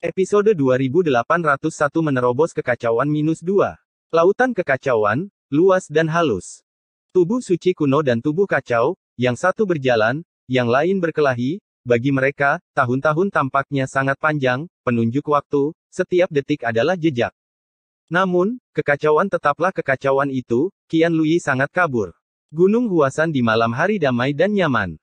Episode 2801 menerobos kekacauan minus 2. Lautan kekacauan, luas dan halus. Tubuh suci kuno dan tubuh kacau, yang satu berjalan, yang lain berkelahi, bagi mereka, tahun-tahun tampaknya sangat panjang, penunjuk waktu, setiap detik adalah jejak. Namun, kekacauan tetaplah kekacauan itu, Kian Lui sangat kabur. Gunung Huasan di malam hari damai dan nyaman.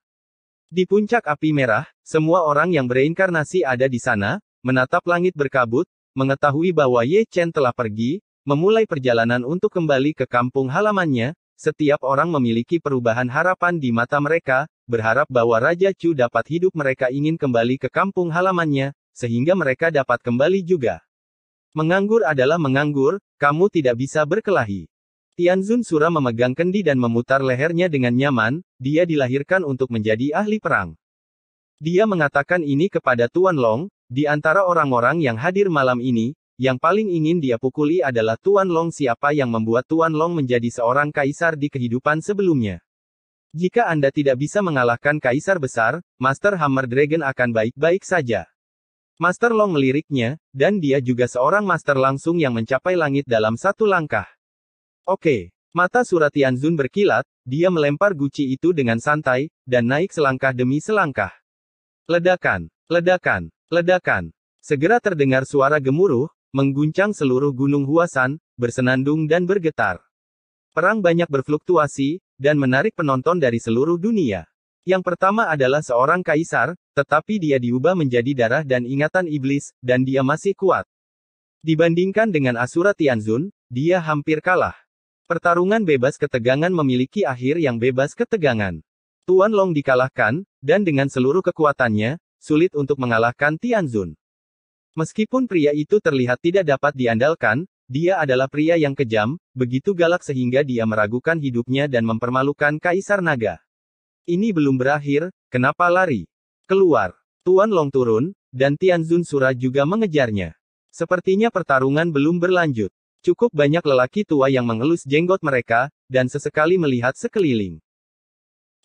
Di puncak api merah, semua orang yang bereinkarnasi ada di sana, menatap langit berkabut, mengetahui bahwa Ye Chen telah pergi, memulai perjalanan untuk kembali ke kampung halamannya, setiap orang memiliki perubahan harapan di mata mereka, berharap bahwa Raja Chu dapat hidup mereka ingin kembali ke kampung halamannya, sehingga mereka dapat kembali juga. Menganggur adalah menganggur, kamu tidak bisa berkelahi. Tianzun Sura memegang kendi dan memutar lehernya dengan nyaman, dia dilahirkan untuk menjadi ahli perang. Dia mengatakan ini kepada Tuan Long, di antara orang-orang yang hadir malam ini, yang paling ingin dia pukuli adalah Tuan Long siapa yang membuat Tuan Long menjadi seorang kaisar di kehidupan sebelumnya. Jika Anda tidak bisa mengalahkan kaisar besar, Master Hammer Dragon akan baik-baik saja. Master Long meliriknya, dan dia juga seorang master langsung yang mencapai langit dalam satu langkah. Oke, mata surat Tianzun berkilat, dia melempar guci itu dengan santai, dan naik selangkah demi selangkah. Ledakan, ledakan, ledakan. Segera terdengar suara gemuruh, mengguncang seluruh gunung Huasan, bersenandung dan bergetar. Perang banyak berfluktuasi, dan menarik penonton dari seluruh dunia. Yang pertama adalah seorang kaisar, tetapi dia diubah menjadi darah dan ingatan iblis, dan dia masih kuat. Dibandingkan dengan Asura Tianzun, dia hampir kalah. Pertarungan bebas ketegangan memiliki akhir yang bebas ketegangan. Tuan Long dikalahkan, dan dengan seluruh kekuatannya, sulit untuk mengalahkan Tianzun. Meskipun pria itu terlihat tidak dapat diandalkan, dia adalah pria yang kejam, begitu galak sehingga dia meragukan hidupnya dan mempermalukan Kaisar Naga. Ini belum berakhir, kenapa lari? Keluar. Tuan Long turun, dan Tianzun Sura juga mengejarnya. Sepertinya pertarungan belum berlanjut. Cukup banyak lelaki tua yang mengelus jenggot mereka, dan sesekali melihat sekeliling.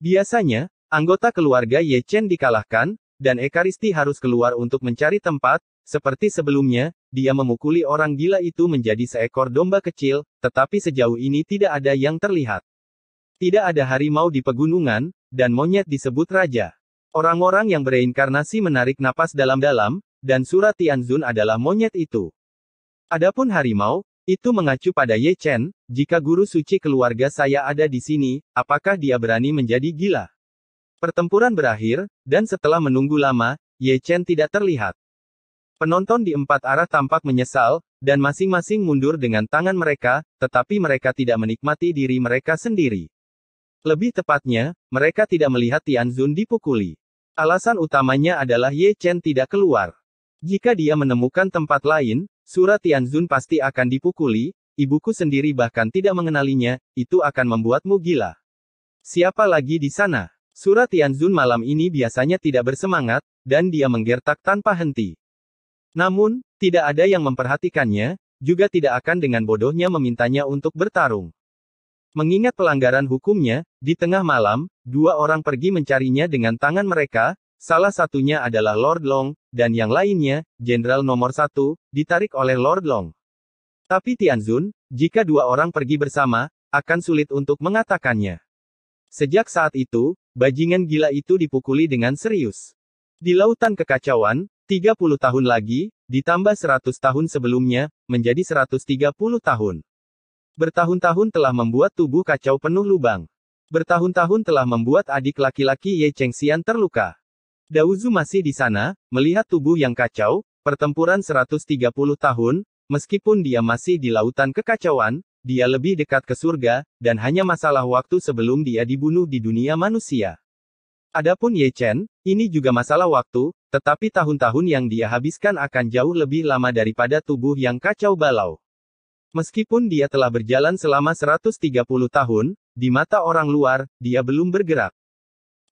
Biasanya, anggota keluarga Ye Chen dikalahkan, dan Ekaristi harus keluar untuk mencari tempat, seperti sebelumnya, dia memukuli orang gila itu menjadi seekor domba kecil, tetapi sejauh ini tidak ada yang terlihat. Tidak ada harimau di pegunungan, dan monyet disebut raja. Orang-orang yang bereinkarnasi menarik napas dalam-dalam, dan Surat Tianzun adalah monyet itu. Adapun harimau, itu mengacu pada Ye Chen, jika guru suci keluarga saya ada di sini, apakah dia berani menjadi gila? Pertempuran berakhir, dan setelah menunggu lama, Ye Chen tidak terlihat. Penonton di empat arah tampak menyesal, dan masing-masing mundur dengan tangan mereka, tetapi mereka tidak menikmati diri mereka sendiri. Lebih tepatnya, mereka tidak melihat Tian Zun dipukuli. Alasan utamanya adalah Ye Chen tidak keluar. Jika dia menemukan tempat lain, Surat Tianzun pasti akan dipukuli, ibuku sendiri bahkan tidak mengenalinya, itu akan membuatmu gila. Siapa lagi di sana? Surat Tianzun malam ini biasanya tidak bersemangat, dan dia menggertak tanpa henti. Namun, tidak ada yang memperhatikannya, juga tidak akan dengan bodohnya memintanya untuk bertarung. Mengingat pelanggaran hukumnya, di tengah malam, dua orang pergi mencarinya dengan tangan mereka, Salah satunya adalah Lord Long, dan yang lainnya, Jenderal nomor satu, ditarik oleh Lord Long. Tapi Tianzun, jika dua orang pergi bersama, akan sulit untuk mengatakannya. Sejak saat itu, bajingan gila itu dipukuli dengan serius. Di lautan kekacauan, 30 tahun lagi, ditambah 100 tahun sebelumnya, menjadi 130 tahun. Bertahun-tahun telah membuat tubuh kacau penuh lubang. Bertahun-tahun telah membuat adik laki-laki Ye Cheng Xian terluka. Dauzu masih di sana, melihat tubuh yang kacau, pertempuran 130 tahun, meskipun dia masih di lautan kekacauan, dia lebih dekat ke surga, dan hanya masalah waktu sebelum dia dibunuh di dunia manusia. Adapun Ye Chen, ini juga masalah waktu, tetapi tahun-tahun yang dia habiskan akan jauh lebih lama daripada tubuh yang kacau balau. Meskipun dia telah berjalan selama 130 tahun, di mata orang luar, dia belum bergerak.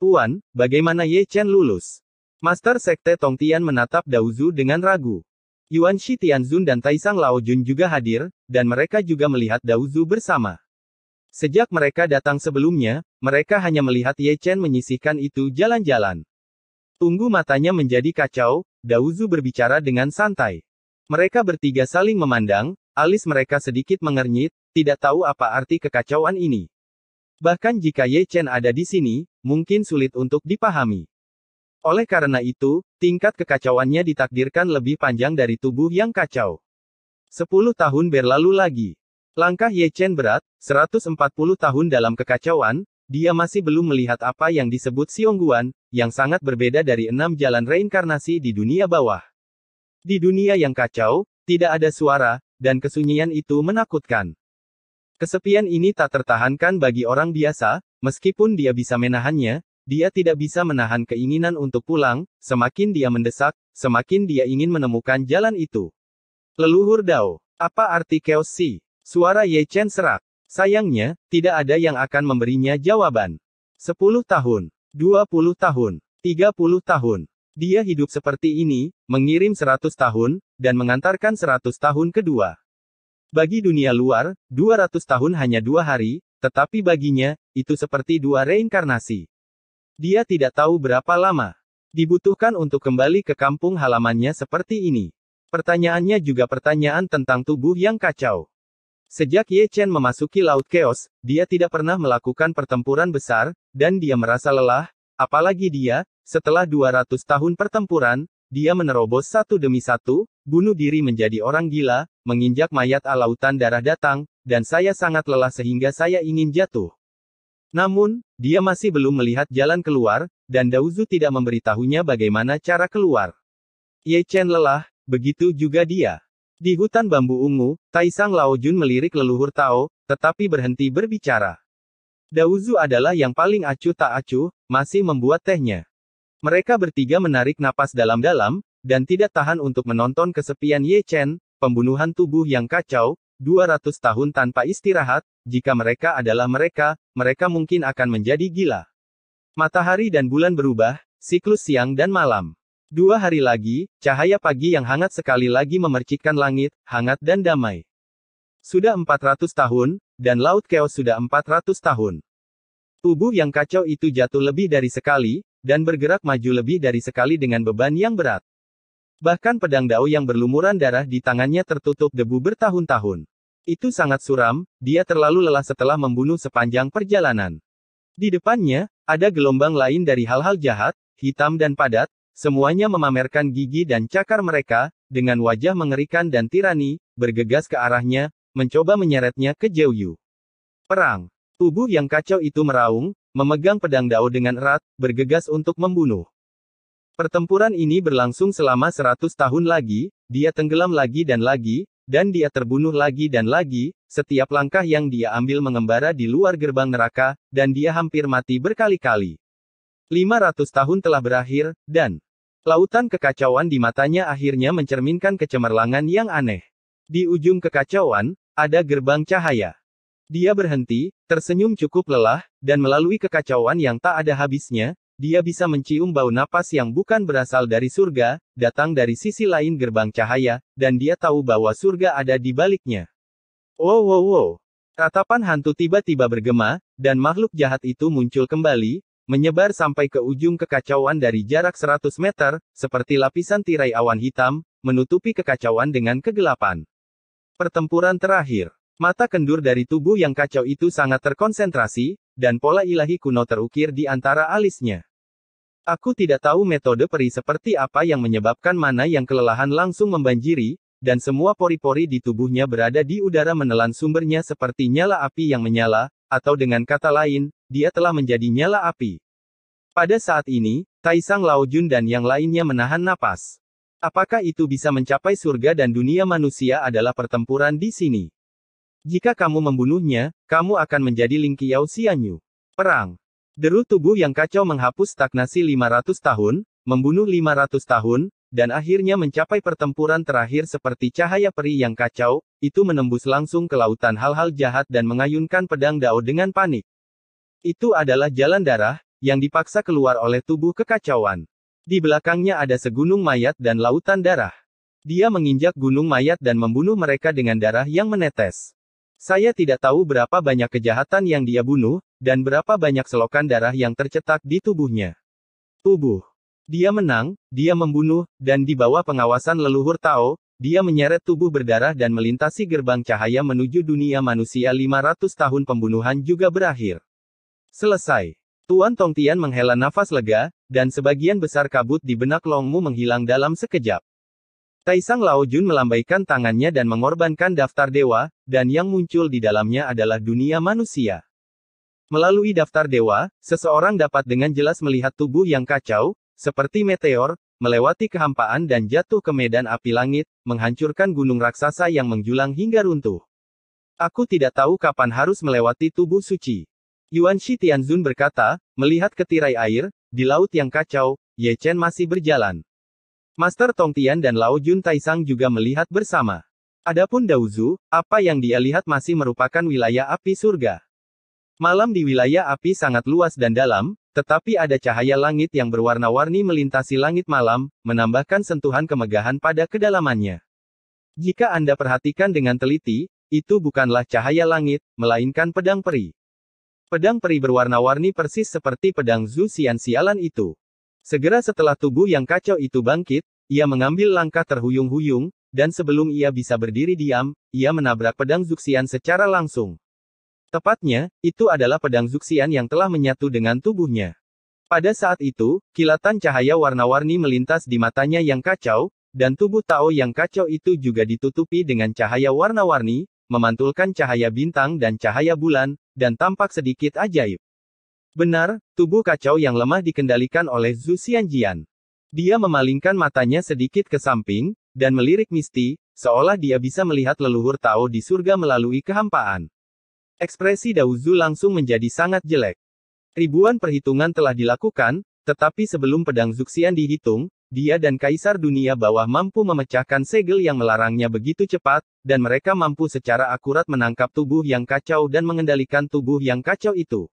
Tuan, bagaimana Ye Chen lulus? Master Sekte Tong Tian menatap Daozu dengan ragu. Yuan Shi Tianzun dan Taisang Lao Jun juga hadir, dan mereka juga melihat Daozu bersama. Sejak mereka datang sebelumnya, mereka hanya melihat Ye Chen menyisihkan itu jalan-jalan. Tunggu matanya menjadi kacau, Daozu berbicara dengan santai. Mereka bertiga saling memandang, alis mereka sedikit mengernyit, tidak tahu apa arti kekacauan ini. Bahkan jika Ye Chen ada di sini, mungkin sulit untuk dipahami. Oleh karena itu, tingkat kekacauannya ditakdirkan lebih panjang dari tubuh yang kacau. 10 tahun berlalu lagi. Langkah Ye Chen berat, 140 tahun dalam kekacauan, dia masih belum melihat apa yang disebut Xiongguan, yang sangat berbeda dari enam jalan reinkarnasi di dunia bawah. Di dunia yang kacau, tidak ada suara, dan kesunyian itu menakutkan. Kesepian ini tak tertahankan bagi orang biasa, meskipun dia bisa menahannya, dia tidak bisa menahan keinginan untuk pulang, semakin dia mendesak, semakin dia ingin menemukan jalan itu. Leluhur Dao, apa arti keos si? Suara Ye Chen serak. Sayangnya, tidak ada yang akan memberinya jawaban. 10 tahun, 20 tahun, 30 tahun. Dia hidup seperti ini, mengirim 100 tahun, dan mengantarkan 100 tahun kedua. Bagi dunia luar, 200 tahun hanya dua hari, tetapi baginya, itu seperti dua reinkarnasi. Dia tidak tahu berapa lama dibutuhkan untuk kembali ke kampung halamannya seperti ini. Pertanyaannya juga pertanyaan tentang tubuh yang kacau. Sejak Ye Chen memasuki Laut Chaos, dia tidak pernah melakukan pertempuran besar, dan dia merasa lelah, apalagi dia, setelah 200 tahun pertempuran, dia menerobos satu demi satu, bunuh diri menjadi orang gila, menginjak mayat alautan darah datang, dan saya sangat lelah sehingga saya ingin jatuh. Namun, dia masih belum melihat jalan keluar, dan Dauzu tidak memberitahunya bagaimana cara keluar. Ye Chen lelah, begitu juga dia. Di hutan bambu ungu, Taisang Jun melirik leluhur Tao, tetapi berhenti berbicara. Dauzu adalah yang paling acuh tak acuh, masih membuat tehnya. Mereka bertiga menarik napas dalam-dalam, dan tidak tahan untuk menonton kesepian Ye Chen, pembunuhan tubuh yang kacau, 200 tahun tanpa istirahat, jika mereka adalah mereka, mereka mungkin akan menjadi gila. Matahari dan bulan berubah, siklus siang dan malam. Dua hari lagi, cahaya pagi yang hangat sekali lagi memercikkan langit, hangat dan damai. Sudah 400 tahun, dan laut keos sudah 400 tahun. Tubuh yang kacau itu jatuh lebih dari sekali, dan bergerak maju lebih dari sekali dengan beban yang berat. Bahkan pedang dao yang berlumuran darah di tangannya tertutup debu bertahun-tahun. Itu sangat suram, dia terlalu lelah setelah membunuh sepanjang perjalanan. Di depannya, ada gelombang lain dari hal-hal jahat, hitam dan padat, semuanya memamerkan gigi dan cakar mereka, dengan wajah mengerikan dan tirani, bergegas ke arahnya, mencoba menyeretnya ke Jeyu. Perang. Tubuh yang kacau itu meraung, memegang pedang Dao dengan erat, bergegas untuk membunuh. Pertempuran ini berlangsung selama seratus tahun lagi, dia tenggelam lagi dan lagi, dan dia terbunuh lagi dan lagi, setiap langkah yang dia ambil mengembara di luar gerbang neraka, dan dia hampir mati berkali-kali. Lima ratus tahun telah berakhir, dan lautan kekacauan di matanya akhirnya mencerminkan kecemerlangan yang aneh. Di ujung kekacauan, ada gerbang cahaya. Dia berhenti, tersenyum cukup lelah, dan melalui kekacauan yang tak ada habisnya, dia bisa mencium bau napas yang bukan berasal dari surga, datang dari sisi lain gerbang cahaya, dan dia tahu bahwa surga ada di baliknya. Wow wow wow. Tatapan hantu tiba-tiba bergema, dan makhluk jahat itu muncul kembali, menyebar sampai ke ujung kekacauan dari jarak 100 meter, seperti lapisan tirai awan hitam, menutupi kekacauan dengan kegelapan. Pertempuran terakhir. Mata kendur dari tubuh yang kacau itu sangat terkonsentrasi, dan pola ilahi kuno terukir di antara alisnya. Aku tidak tahu metode peri seperti apa yang menyebabkan mana yang kelelahan langsung membanjiri, dan semua pori-pori di tubuhnya berada di udara menelan sumbernya seperti nyala api yang menyala, atau dengan kata lain, dia telah menjadi nyala api. Pada saat ini, Taisang Laojun dan yang lainnya menahan napas. Apakah itu bisa mencapai surga dan dunia manusia adalah pertempuran di sini? Jika kamu membunuhnya, kamu akan menjadi Ling Qiao Xianyu. Perang. Deru tubuh yang kacau menghapus stagnasi 500 tahun, membunuh 500 tahun, dan akhirnya mencapai pertempuran terakhir seperti cahaya peri yang kacau, itu menembus langsung ke lautan hal-hal jahat dan mengayunkan pedang Dao dengan panik. Itu adalah jalan darah, yang dipaksa keluar oleh tubuh kekacauan. Di belakangnya ada segunung mayat dan lautan darah. Dia menginjak gunung mayat dan membunuh mereka dengan darah yang menetes. Saya tidak tahu berapa banyak kejahatan yang dia bunuh, dan berapa banyak selokan darah yang tercetak di tubuhnya. Tubuh. Dia menang, dia membunuh, dan di bawah pengawasan leluhur Tao, dia menyeret tubuh berdarah dan melintasi gerbang cahaya menuju dunia manusia 500 tahun pembunuhan juga berakhir. Selesai. Tuan Tong Tian menghela nafas lega, dan sebagian besar kabut di benak Long Mu menghilang dalam sekejap. Taisang Lao Jun melambaikan tangannya dan mengorbankan daftar dewa, dan yang muncul di dalamnya adalah dunia manusia. Melalui daftar dewa, seseorang dapat dengan jelas melihat tubuh yang kacau, seperti meteor, melewati kehampaan dan jatuh ke medan api langit, menghancurkan gunung raksasa yang menjulang hingga runtuh. Aku tidak tahu kapan harus melewati tubuh suci. Yuan Shi Tianzun berkata, melihat ketirai air, di laut yang kacau, Ye Chen masih berjalan. Master Tongtian dan Lao Jun Taisang juga melihat bersama. Adapun Dauzu, apa yang dia lihat masih merupakan wilayah api surga. Malam di wilayah api sangat luas dan dalam, tetapi ada cahaya langit yang berwarna-warni melintasi langit malam, menambahkan sentuhan kemegahan pada kedalamannya. Jika Anda perhatikan dengan teliti, itu bukanlah cahaya langit, melainkan pedang peri. Pedang peri berwarna-warni persis seperti pedang Zu Xian Sialan itu. Segera setelah tubuh yang kacau itu bangkit, ia mengambil langkah terhuyung-huyung, dan sebelum ia bisa berdiri diam, ia menabrak pedang Zuxian secara langsung. Tepatnya, itu adalah pedang Zuxian yang telah menyatu dengan tubuhnya. Pada saat itu, kilatan cahaya warna-warni melintas di matanya yang kacau, dan tubuh Tao yang kacau itu juga ditutupi dengan cahaya warna-warni, memantulkan cahaya bintang dan cahaya bulan, dan tampak sedikit ajaib. Benar, tubuh kacau yang lemah dikendalikan oleh Zhu Xianjian. Dia memalingkan matanya sedikit ke samping, dan melirik Misti, seolah dia bisa melihat leluhur Tao di surga melalui kehampaan. Ekspresi Dauzu langsung menjadi sangat jelek. Ribuan perhitungan telah dilakukan, tetapi sebelum pedang Zuxian dihitung, dia dan Kaisar Dunia Bawah mampu memecahkan segel yang melarangnya begitu cepat, dan mereka mampu secara akurat menangkap tubuh yang kacau dan mengendalikan tubuh yang kacau itu.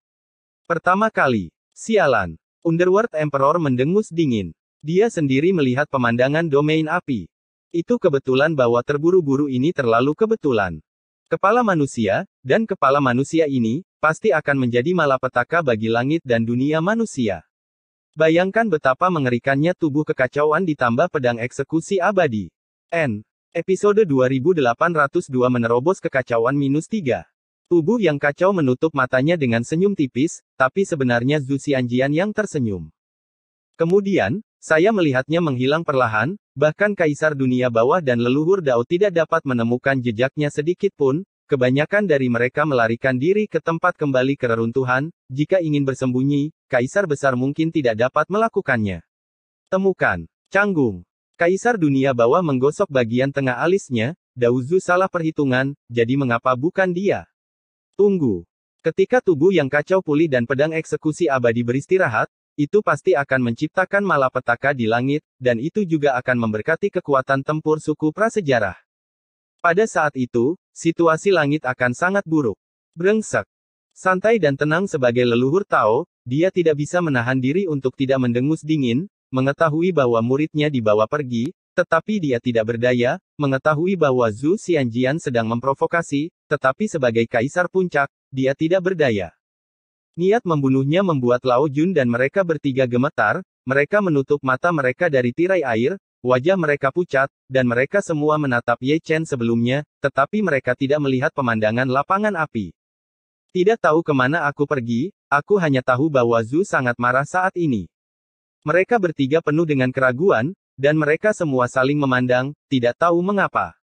Pertama kali, sialan, Underworld Emperor mendengus dingin. Dia sendiri melihat pemandangan domain api. Itu kebetulan bahwa terburu-buru ini terlalu kebetulan. Kepala manusia, dan kepala manusia ini, pasti akan menjadi malapetaka bagi langit dan dunia manusia. Bayangkan betapa mengerikannya tubuh kekacauan ditambah pedang eksekusi abadi. N. Episode 2802 menerobos kekacauan minus 3. Tubuh yang kacau menutup matanya dengan senyum tipis, tapi sebenarnya Zhu Xianjian yang tersenyum. Kemudian, saya melihatnya menghilang perlahan, bahkan kaisar dunia bawah dan leluhur Dao tidak dapat menemukan jejaknya sedikit pun, kebanyakan dari mereka melarikan diri ke tempat kembali ke reruntuhan, jika ingin bersembunyi, kaisar besar mungkin tidak dapat melakukannya. Temukan, canggung. Kaisar dunia bawah menggosok bagian tengah alisnya, Dao salah perhitungan, jadi mengapa bukan dia? Tunggu. Ketika tubuh yang kacau pulih dan pedang eksekusi abadi beristirahat, itu pasti akan menciptakan malapetaka di langit, dan itu juga akan memberkati kekuatan tempur suku prasejarah. Pada saat itu, situasi langit akan sangat buruk. Brengsek. Santai dan tenang sebagai leluhur Tao, dia tidak bisa menahan diri untuk tidak mendengus dingin, mengetahui bahwa muridnya dibawa pergi, tetapi dia tidak berdaya, mengetahui bahwa Zhu Xianjian sedang memprovokasi, tetapi sebagai kaisar puncak, dia tidak berdaya. Niat membunuhnya membuat Lao Jun dan mereka bertiga gemetar, mereka menutup mata mereka dari tirai air, wajah mereka pucat, dan mereka semua menatap Ye Chen sebelumnya, tetapi mereka tidak melihat pemandangan lapangan api. Tidak tahu kemana aku pergi, aku hanya tahu bahwa Zhu sangat marah saat ini. Mereka bertiga penuh dengan keraguan, dan mereka semua saling memandang, tidak tahu mengapa.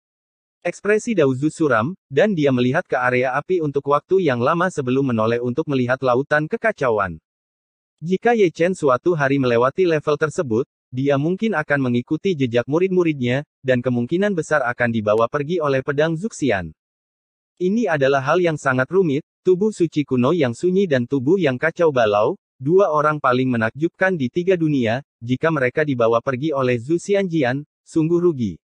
Ekspresi Dauzu suram, dan dia melihat ke area api untuk waktu yang lama sebelum menoleh untuk melihat lautan kekacauan. Jika Ye Chen suatu hari melewati level tersebut, dia mungkin akan mengikuti jejak murid-muridnya, dan kemungkinan besar akan dibawa pergi oleh pedang Zuxian. Ini adalah hal yang sangat rumit, tubuh suci kuno yang sunyi dan tubuh yang kacau balau, dua orang paling menakjubkan di tiga dunia, jika mereka dibawa pergi oleh Zhu Xianjian, sungguh rugi.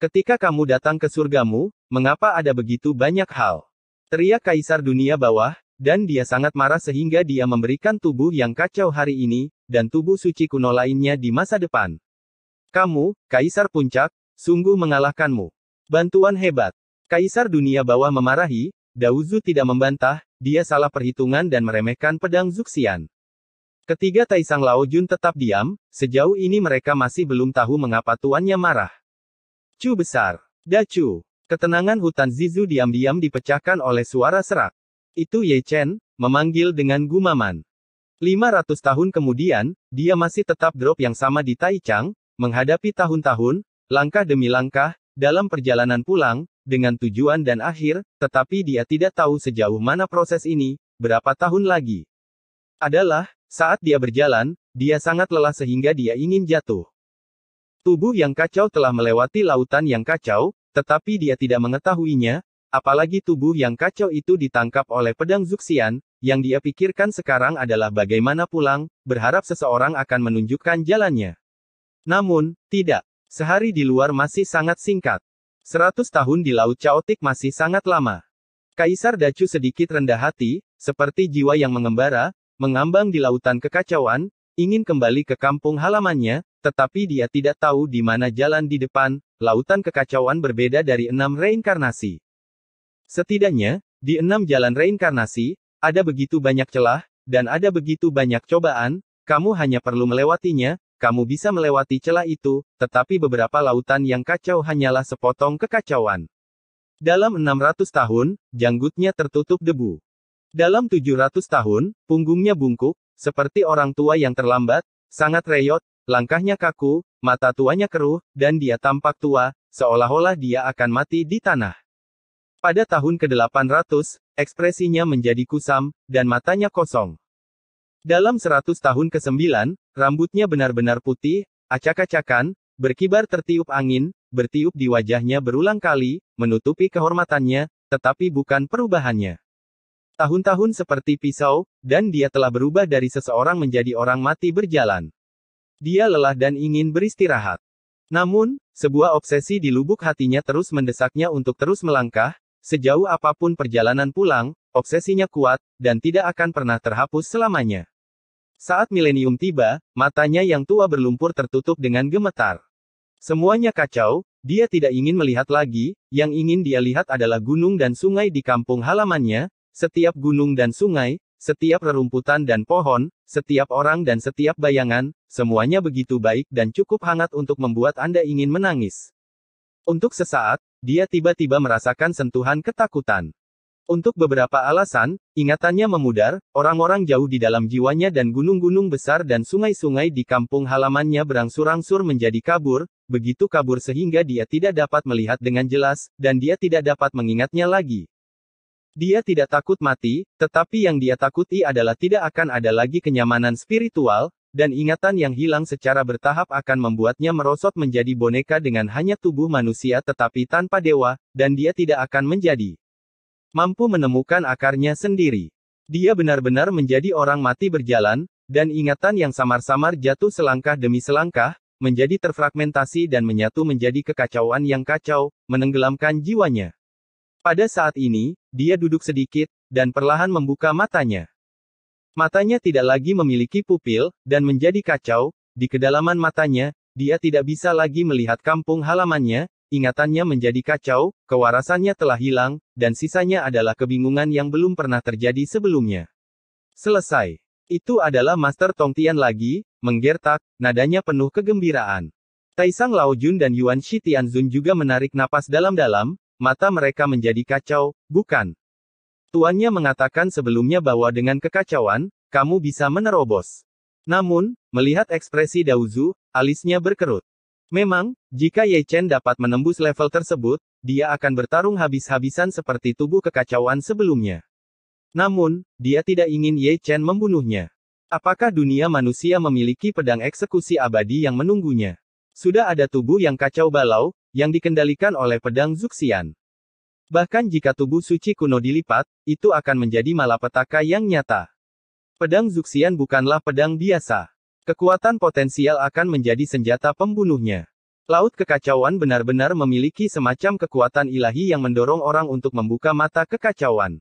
Ketika kamu datang ke surgamu, mengapa ada begitu banyak hal? Teriak Kaisar Dunia Bawah, dan dia sangat marah sehingga dia memberikan tubuh yang kacau hari ini, dan tubuh suci kuno lainnya di masa depan. Kamu, Kaisar Puncak, sungguh mengalahkanmu. Bantuan hebat. Kaisar Dunia Bawah memarahi, Dauzu tidak membantah, dia salah perhitungan dan meremehkan pedang Zuxian. Ketiga Taisang Lao Jun tetap diam, sejauh ini mereka masih belum tahu mengapa tuannya marah. Cu besar. Dacu. Ketenangan hutan Zizu diam-diam dipecahkan oleh suara serak. Itu Ye Chen, memanggil dengan gumaman. 500 tahun kemudian, dia masih tetap drop yang sama di Taichang, menghadapi tahun-tahun, langkah demi langkah, dalam perjalanan pulang, dengan tujuan dan akhir, tetapi dia tidak tahu sejauh mana proses ini, berapa tahun lagi. Adalah, saat dia berjalan, dia sangat lelah sehingga dia ingin jatuh. Tubuh yang kacau telah melewati lautan yang kacau, tetapi dia tidak mengetahuinya, apalagi tubuh yang kacau itu ditangkap oleh pedang Zuxian, yang dia pikirkan sekarang adalah bagaimana pulang, berharap seseorang akan menunjukkan jalannya. Namun, tidak. Sehari di luar masih sangat singkat. Seratus tahun di Laut Chaotic masih sangat lama. Kaisar Dacu sedikit rendah hati, seperti jiwa yang mengembara, mengambang di lautan kekacauan, ingin kembali ke kampung halamannya, tetapi dia tidak tahu di mana jalan di depan, lautan kekacauan berbeda dari enam reinkarnasi. Setidaknya, di enam jalan reinkarnasi, ada begitu banyak celah, dan ada begitu banyak cobaan, kamu hanya perlu melewatinya, kamu bisa melewati celah itu, tetapi beberapa lautan yang kacau hanyalah sepotong kekacauan. Dalam 600 tahun, janggutnya tertutup debu. Dalam 700 tahun, punggungnya bungkuk, seperti orang tua yang terlambat, sangat reyot, langkahnya kaku, mata tuanya keruh, dan dia tampak tua, seolah-olah dia akan mati di tanah. Pada tahun ke-800, ekspresinya menjadi kusam, dan matanya kosong. Dalam 100 tahun ke-9, rambutnya benar-benar putih, acak-acakan, berkibar tertiup angin, bertiup di wajahnya berulang kali, menutupi kehormatannya, tetapi bukan perubahannya. Tahun-tahun seperti pisau, dan dia telah berubah dari seseorang menjadi orang mati berjalan. Dia lelah dan ingin beristirahat. Namun, sebuah obsesi di lubuk hatinya terus mendesaknya untuk terus melangkah, sejauh apapun perjalanan pulang, obsesinya kuat, dan tidak akan pernah terhapus selamanya. Saat milenium tiba, matanya yang tua berlumpur tertutup dengan gemetar. Semuanya kacau, dia tidak ingin melihat lagi, yang ingin dia lihat adalah gunung dan sungai di kampung halamannya, setiap gunung dan sungai, setiap rerumputan dan pohon, setiap orang dan setiap bayangan, semuanya begitu baik dan cukup hangat untuk membuat Anda ingin menangis. Untuk sesaat, dia tiba-tiba merasakan sentuhan ketakutan. Untuk beberapa alasan, ingatannya memudar, orang-orang jauh di dalam jiwanya dan gunung-gunung besar dan sungai-sungai di kampung halamannya berangsur-angsur menjadi kabur, begitu kabur sehingga dia tidak dapat melihat dengan jelas, dan dia tidak dapat mengingatnya lagi. Dia tidak takut mati, tetapi yang dia takuti adalah tidak akan ada lagi kenyamanan spiritual, dan ingatan yang hilang secara bertahap akan membuatnya merosot menjadi boneka dengan hanya tubuh manusia tetapi tanpa dewa, dan dia tidak akan menjadi mampu menemukan akarnya sendiri. Dia benar-benar menjadi orang mati berjalan, dan ingatan yang samar-samar jatuh selangkah demi selangkah, menjadi terfragmentasi dan menyatu menjadi kekacauan yang kacau, menenggelamkan jiwanya. Pada saat ini, dia duduk sedikit, dan perlahan membuka matanya. Matanya tidak lagi memiliki pupil, dan menjadi kacau, di kedalaman matanya, dia tidak bisa lagi melihat kampung halamannya, ingatannya menjadi kacau, kewarasannya telah hilang, dan sisanya adalah kebingungan yang belum pernah terjadi sebelumnya. Selesai. Itu adalah Master Tongtian lagi, menggertak, nadanya penuh kegembiraan. Taisang Laojun dan Yuan Shi Tianzun juga menarik napas dalam-dalam, mata mereka menjadi kacau, bukan? Tuannya mengatakan sebelumnya bahwa dengan kekacauan, kamu bisa menerobos. Namun, melihat ekspresi Dauzu, alisnya berkerut. Memang, jika Ye Chen dapat menembus level tersebut, dia akan bertarung habis-habisan seperti tubuh kekacauan sebelumnya. Namun, dia tidak ingin Ye Chen membunuhnya. Apakah dunia manusia memiliki pedang eksekusi abadi yang menunggunya? Sudah ada tubuh yang kacau balau, yang dikendalikan oleh pedang Zuxian. Bahkan jika tubuh suci kuno dilipat, itu akan menjadi malapetaka yang nyata. Pedang Zuxian bukanlah pedang biasa. Kekuatan potensial akan menjadi senjata pembunuhnya. Laut kekacauan benar-benar memiliki semacam kekuatan ilahi yang mendorong orang untuk membuka mata kekacauan.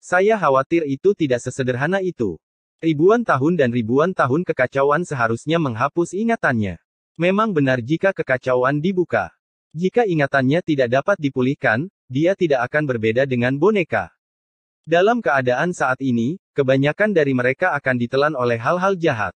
Saya khawatir itu tidak sesederhana itu. Ribuan tahun dan ribuan tahun kekacauan seharusnya menghapus ingatannya. Memang benar jika kekacauan dibuka. Jika ingatannya tidak dapat dipulihkan, dia tidak akan berbeda dengan boneka. Dalam keadaan saat ini, kebanyakan dari mereka akan ditelan oleh hal-hal jahat.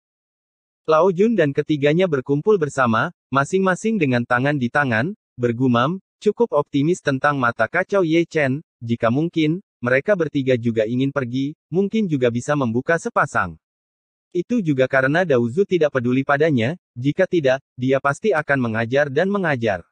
Lao Jun dan ketiganya berkumpul bersama, masing-masing dengan tangan di tangan, bergumam, cukup optimis tentang mata kacau Ye Chen, jika mungkin, mereka bertiga juga ingin pergi, mungkin juga bisa membuka sepasang. Itu juga karena Dao Dauzu tidak peduli padanya, jika tidak, dia pasti akan mengajar dan mengajar.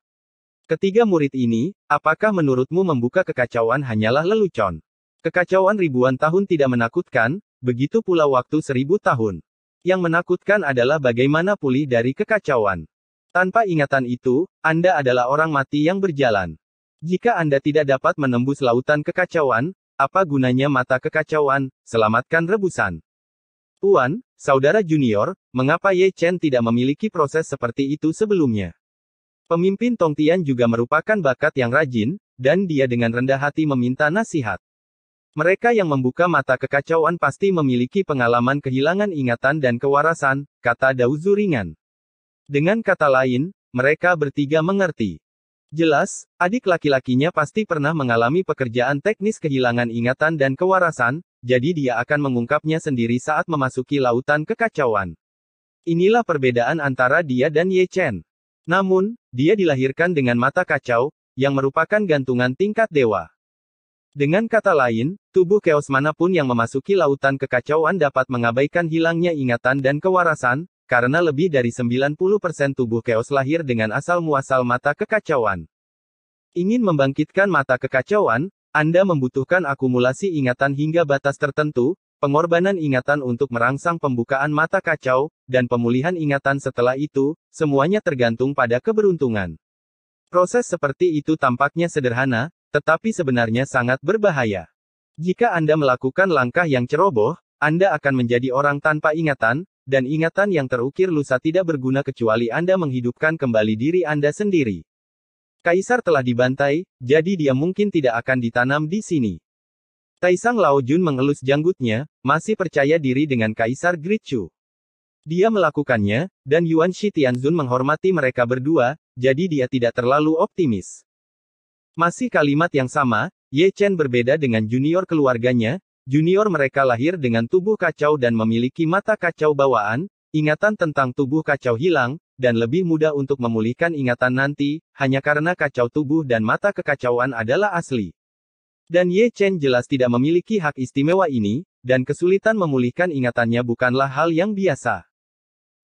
Ketiga murid ini, apakah menurutmu membuka kekacauan hanyalah lelucon? Kekacauan ribuan tahun tidak menakutkan, begitu pula waktu seribu tahun. Yang menakutkan adalah bagaimana pulih dari kekacauan. Tanpa ingatan itu, Anda adalah orang mati yang berjalan. Jika Anda tidak dapat menembus lautan kekacauan, apa gunanya mata kekacauan, selamatkan rebusan. Uan, saudara junior, mengapa Ye Chen tidak memiliki proses seperti itu sebelumnya? Pemimpin Tongtian juga merupakan bakat yang rajin, dan dia dengan rendah hati meminta nasihat. Mereka yang membuka mata kekacauan pasti memiliki pengalaman kehilangan ingatan dan kewarasan, kata Dao ringan. Dengan kata lain, mereka bertiga mengerti. Jelas, adik laki-lakinya pasti pernah mengalami pekerjaan teknis kehilangan ingatan dan kewarasan, jadi dia akan mengungkapnya sendiri saat memasuki lautan kekacauan. Inilah perbedaan antara dia dan Ye Chen. Namun, dia dilahirkan dengan mata kacau, yang merupakan gantungan tingkat dewa. Dengan kata lain, tubuh keos manapun yang memasuki lautan kekacauan dapat mengabaikan hilangnya ingatan dan kewarasan, karena lebih dari 90% tubuh keos lahir dengan asal-muasal mata kekacauan. Ingin membangkitkan mata kekacauan, Anda membutuhkan akumulasi ingatan hingga batas tertentu, pengorbanan ingatan untuk merangsang pembukaan mata kacau, dan pemulihan ingatan setelah itu, semuanya tergantung pada keberuntungan. Proses seperti itu tampaknya sederhana, tetapi sebenarnya sangat berbahaya. Jika Anda melakukan langkah yang ceroboh, Anda akan menjadi orang tanpa ingatan, dan ingatan yang terukir lusa tidak berguna kecuali Anda menghidupkan kembali diri Anda sendiri. Kaisar telah dibantai, jadi dia mungkin tidak akan ditanam di sini. Taisang Lao Jun mengelus janggutnya, masih percaya diri dengan Kaisar Grichu. Dia melakukannya, dan Yuan Shi Tianzun menghormati mereka berdua, jadi dia tidak terlalu optimis. Masih kalimat yang sama, Ye Chen berbeda dengan junior keluarganya, junior mereka lahir dengan tubuh kacau dan memiliki mata kacau bawaan, ingatan tentang tubuh kacau hilang, dan lebih mudah untuk memulihkan ingatan nanti, hanya karena kacau tubuh dan mata kekacauan adalah asli. Dan Ye Chen jelas tidak memiliki hak istimewa ini, dan kesulitan memulihkan ingatannya bukanlah hal yang biasa.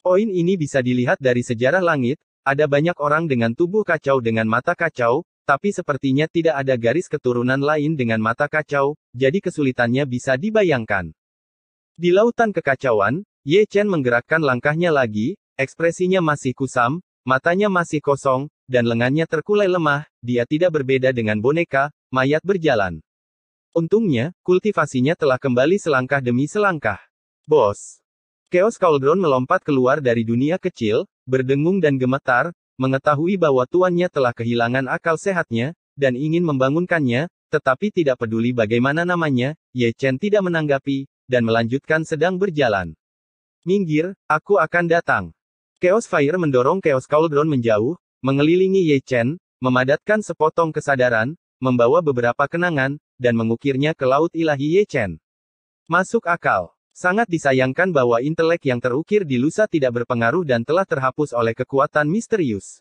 Poin ini bisa dilihat dari sejarah langit, ada banyak orang dengan tubuh kacau dengan mata kacau, tapi sepertinya tidak ada garis keturunan lain dengan mata kacau, jadi kesulitannya bisa dibayangkan. Di lautan kekacauan, Ye Chen menggerakkan langkahnya lagi, ekspresinya masih kusam, matanya masih kosong, dan lengannya terkulai lemah, dia tidak berbeda dengan boneka, mayat berjalan. Untungnya, kultivasinya telah kembali selangkah demi selangkah. Bos. Chaos Cauldron melompat keluar dari dunia kecil, berdengung dan gemetar, mengetahui bahwa tuannya telah kehilangan akal sehatnya, dan ingin membangunkannya, tetapi tidak peduli bagaimana namanya, Ye Chen tidak menanggapi, dan melanjutkan sedang berjalan. Minggir, aku akan datang. Chaos Fire mendorong Chaos Cauldron menjauh, Mengelilingi Ye Chen, memadatkan sepotong kesadaran, membawa beberapa kenangan, dan mengukirnya ke laut ilahi Ye Chen. Masuk akal. Sangat disayangkan bahwa intelek yang terukir di Lusa tidak berpengaruh dan telah terhapus oleh kekuatan misterius.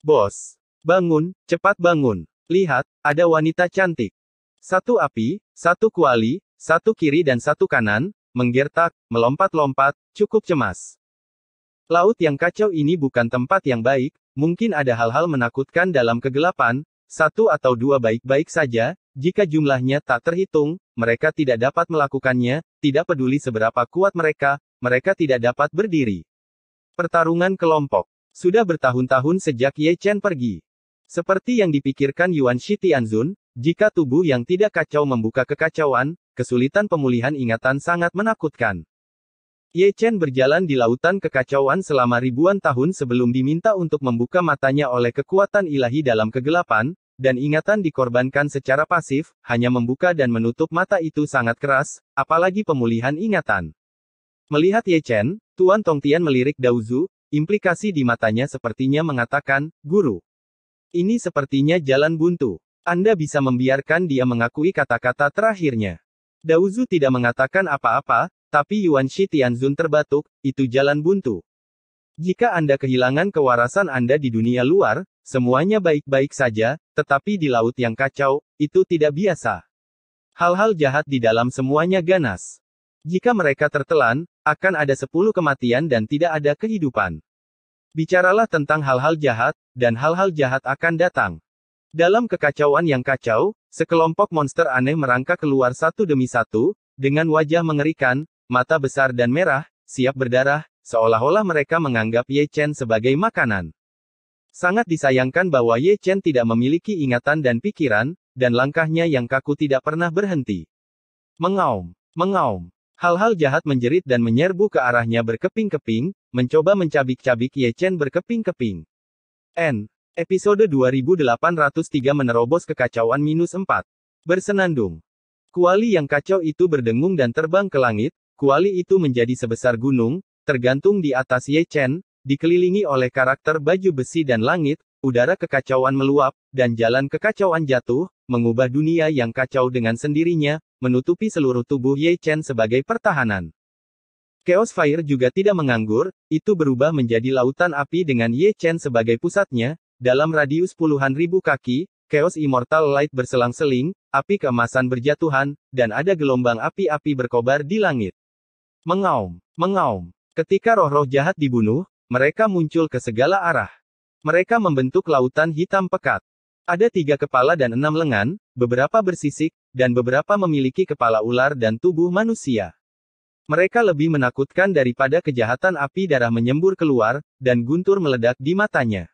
Bos. Bangun, cepat bangun. Lihat, ada wanita cantik. Satu api, satu kuali, satu kiri dan satu kanan, menggertak, melompat-lompat, cukup cemas. Laut yang kacau ini bukan tempat yang baik, Mungkin ada hal-hal menakutkan dalam kegelapan, satu atau dua baik-baik saja, jika jumlahnya tak terhitung, mereka tidak dapat melakukannya, tidak peduli seberapa kuat mereka, mereka tidak dapat berdiri. Pertarungan kelompok sudah bertahun-tahun sejak Ye Chen pergi. Seperti yang dipikirkan Yuan Shi Tianzun, jika tubuh yang tidak kacau membuka kekacauan, kesulitan pemulihan ingatan sangat menakutkan. Ye Chen berjalan di lautan kekacauan selama ribuan tahun sebelum diminta untuk membuka matanya oleh kekuatan ilahi dalam kegelapan, dan ingatan dikorbankan secara pasif, hanya membuka dan menutup mata itu sangat keras, apalagi pemulihan ingatan. Melihat Ye Chen, Tuan Tongtian melirik Dauzu, implikasi di matanya sepertinya mengatakan, Guru, ini sepertinya jalan buntu. Anda bisa membiarkan dia mengakui kata-kata terakhirnya. Dauzu tidak mengatakan apa-apa, tapi Yuan Shi Tianzun terbatuk, itu jalan buntu. Jika Anda kehilangan kewarasan Anda di dunia luar, semuanya baik-baik saja, tetapi di laut yang kacau, itu tidak biasa. Hal-hal jahat di dalam semuanya ganas. Jika mereka tertelan, akan ada sepuluh kematian dan tidak ada kehidupan. Bicaralah tentang hal-hal jahat, dan hal-hal jahat akan datang. Dalam kekacauan yang kacau, sekelompok monster aneh merangkak keluar satu demi satu, dengan wajah mengerikan, mata besar dan merah, siap berdarah, seolah-olah mereka menganggap Ye Chen sebagai makanan. Sangat disayangkan bahwa Ye Chen tidak memiliki ingatan dan pikiran, dan langkahnya yang kaku tidak pernah berhenti. Mengaum, mengaum. Hal-hal jahat menjerit dan menyerbu ke arahnya berkeping-keping, mencoba mencabik-cabik Ye Chen berkeping-keping. N. Episode 2803 menerobos kekacauan minus 4. Bersenandung. Kuali yang kacau itu berdengung dan terbang ke langit, Kuali itu menjadi sebesar gunung, tergantung di atas Ye Chen, dikelilingi oleh karakter baju besi dan langit, udara kekacauan meluap, dan jalan kekacauan jatuh, mengubah dunia yang kacau dengan sendirinya, menutupi seluruh tubuh Ye Chen sebagai pertahanan. Chaos Fire juga tidak menganggur, itu berubah menjadi lautan api dengan Ye Chen sebagai pusatnya, dalam radius puluhan ribu kaki, Chaos Immortal Light berselang-seling, api keemasan berjatuhan, dan ada gelombang api-api berkobar di langit. Mengaum, mengaum. Ketika roh-roh jahat dibunuh, mereka muncul ke segala arah. Mereka membentuk lautan hitam pekat. Ada tiga kepala dan enam lengan, beberapa bersisik, dan beberapa memiliki kepala ular dan tubuh manusia. Mereka lebih menakutkan daripada kejahatan api darah menyembur keluar, dan guntur meledak di matanya.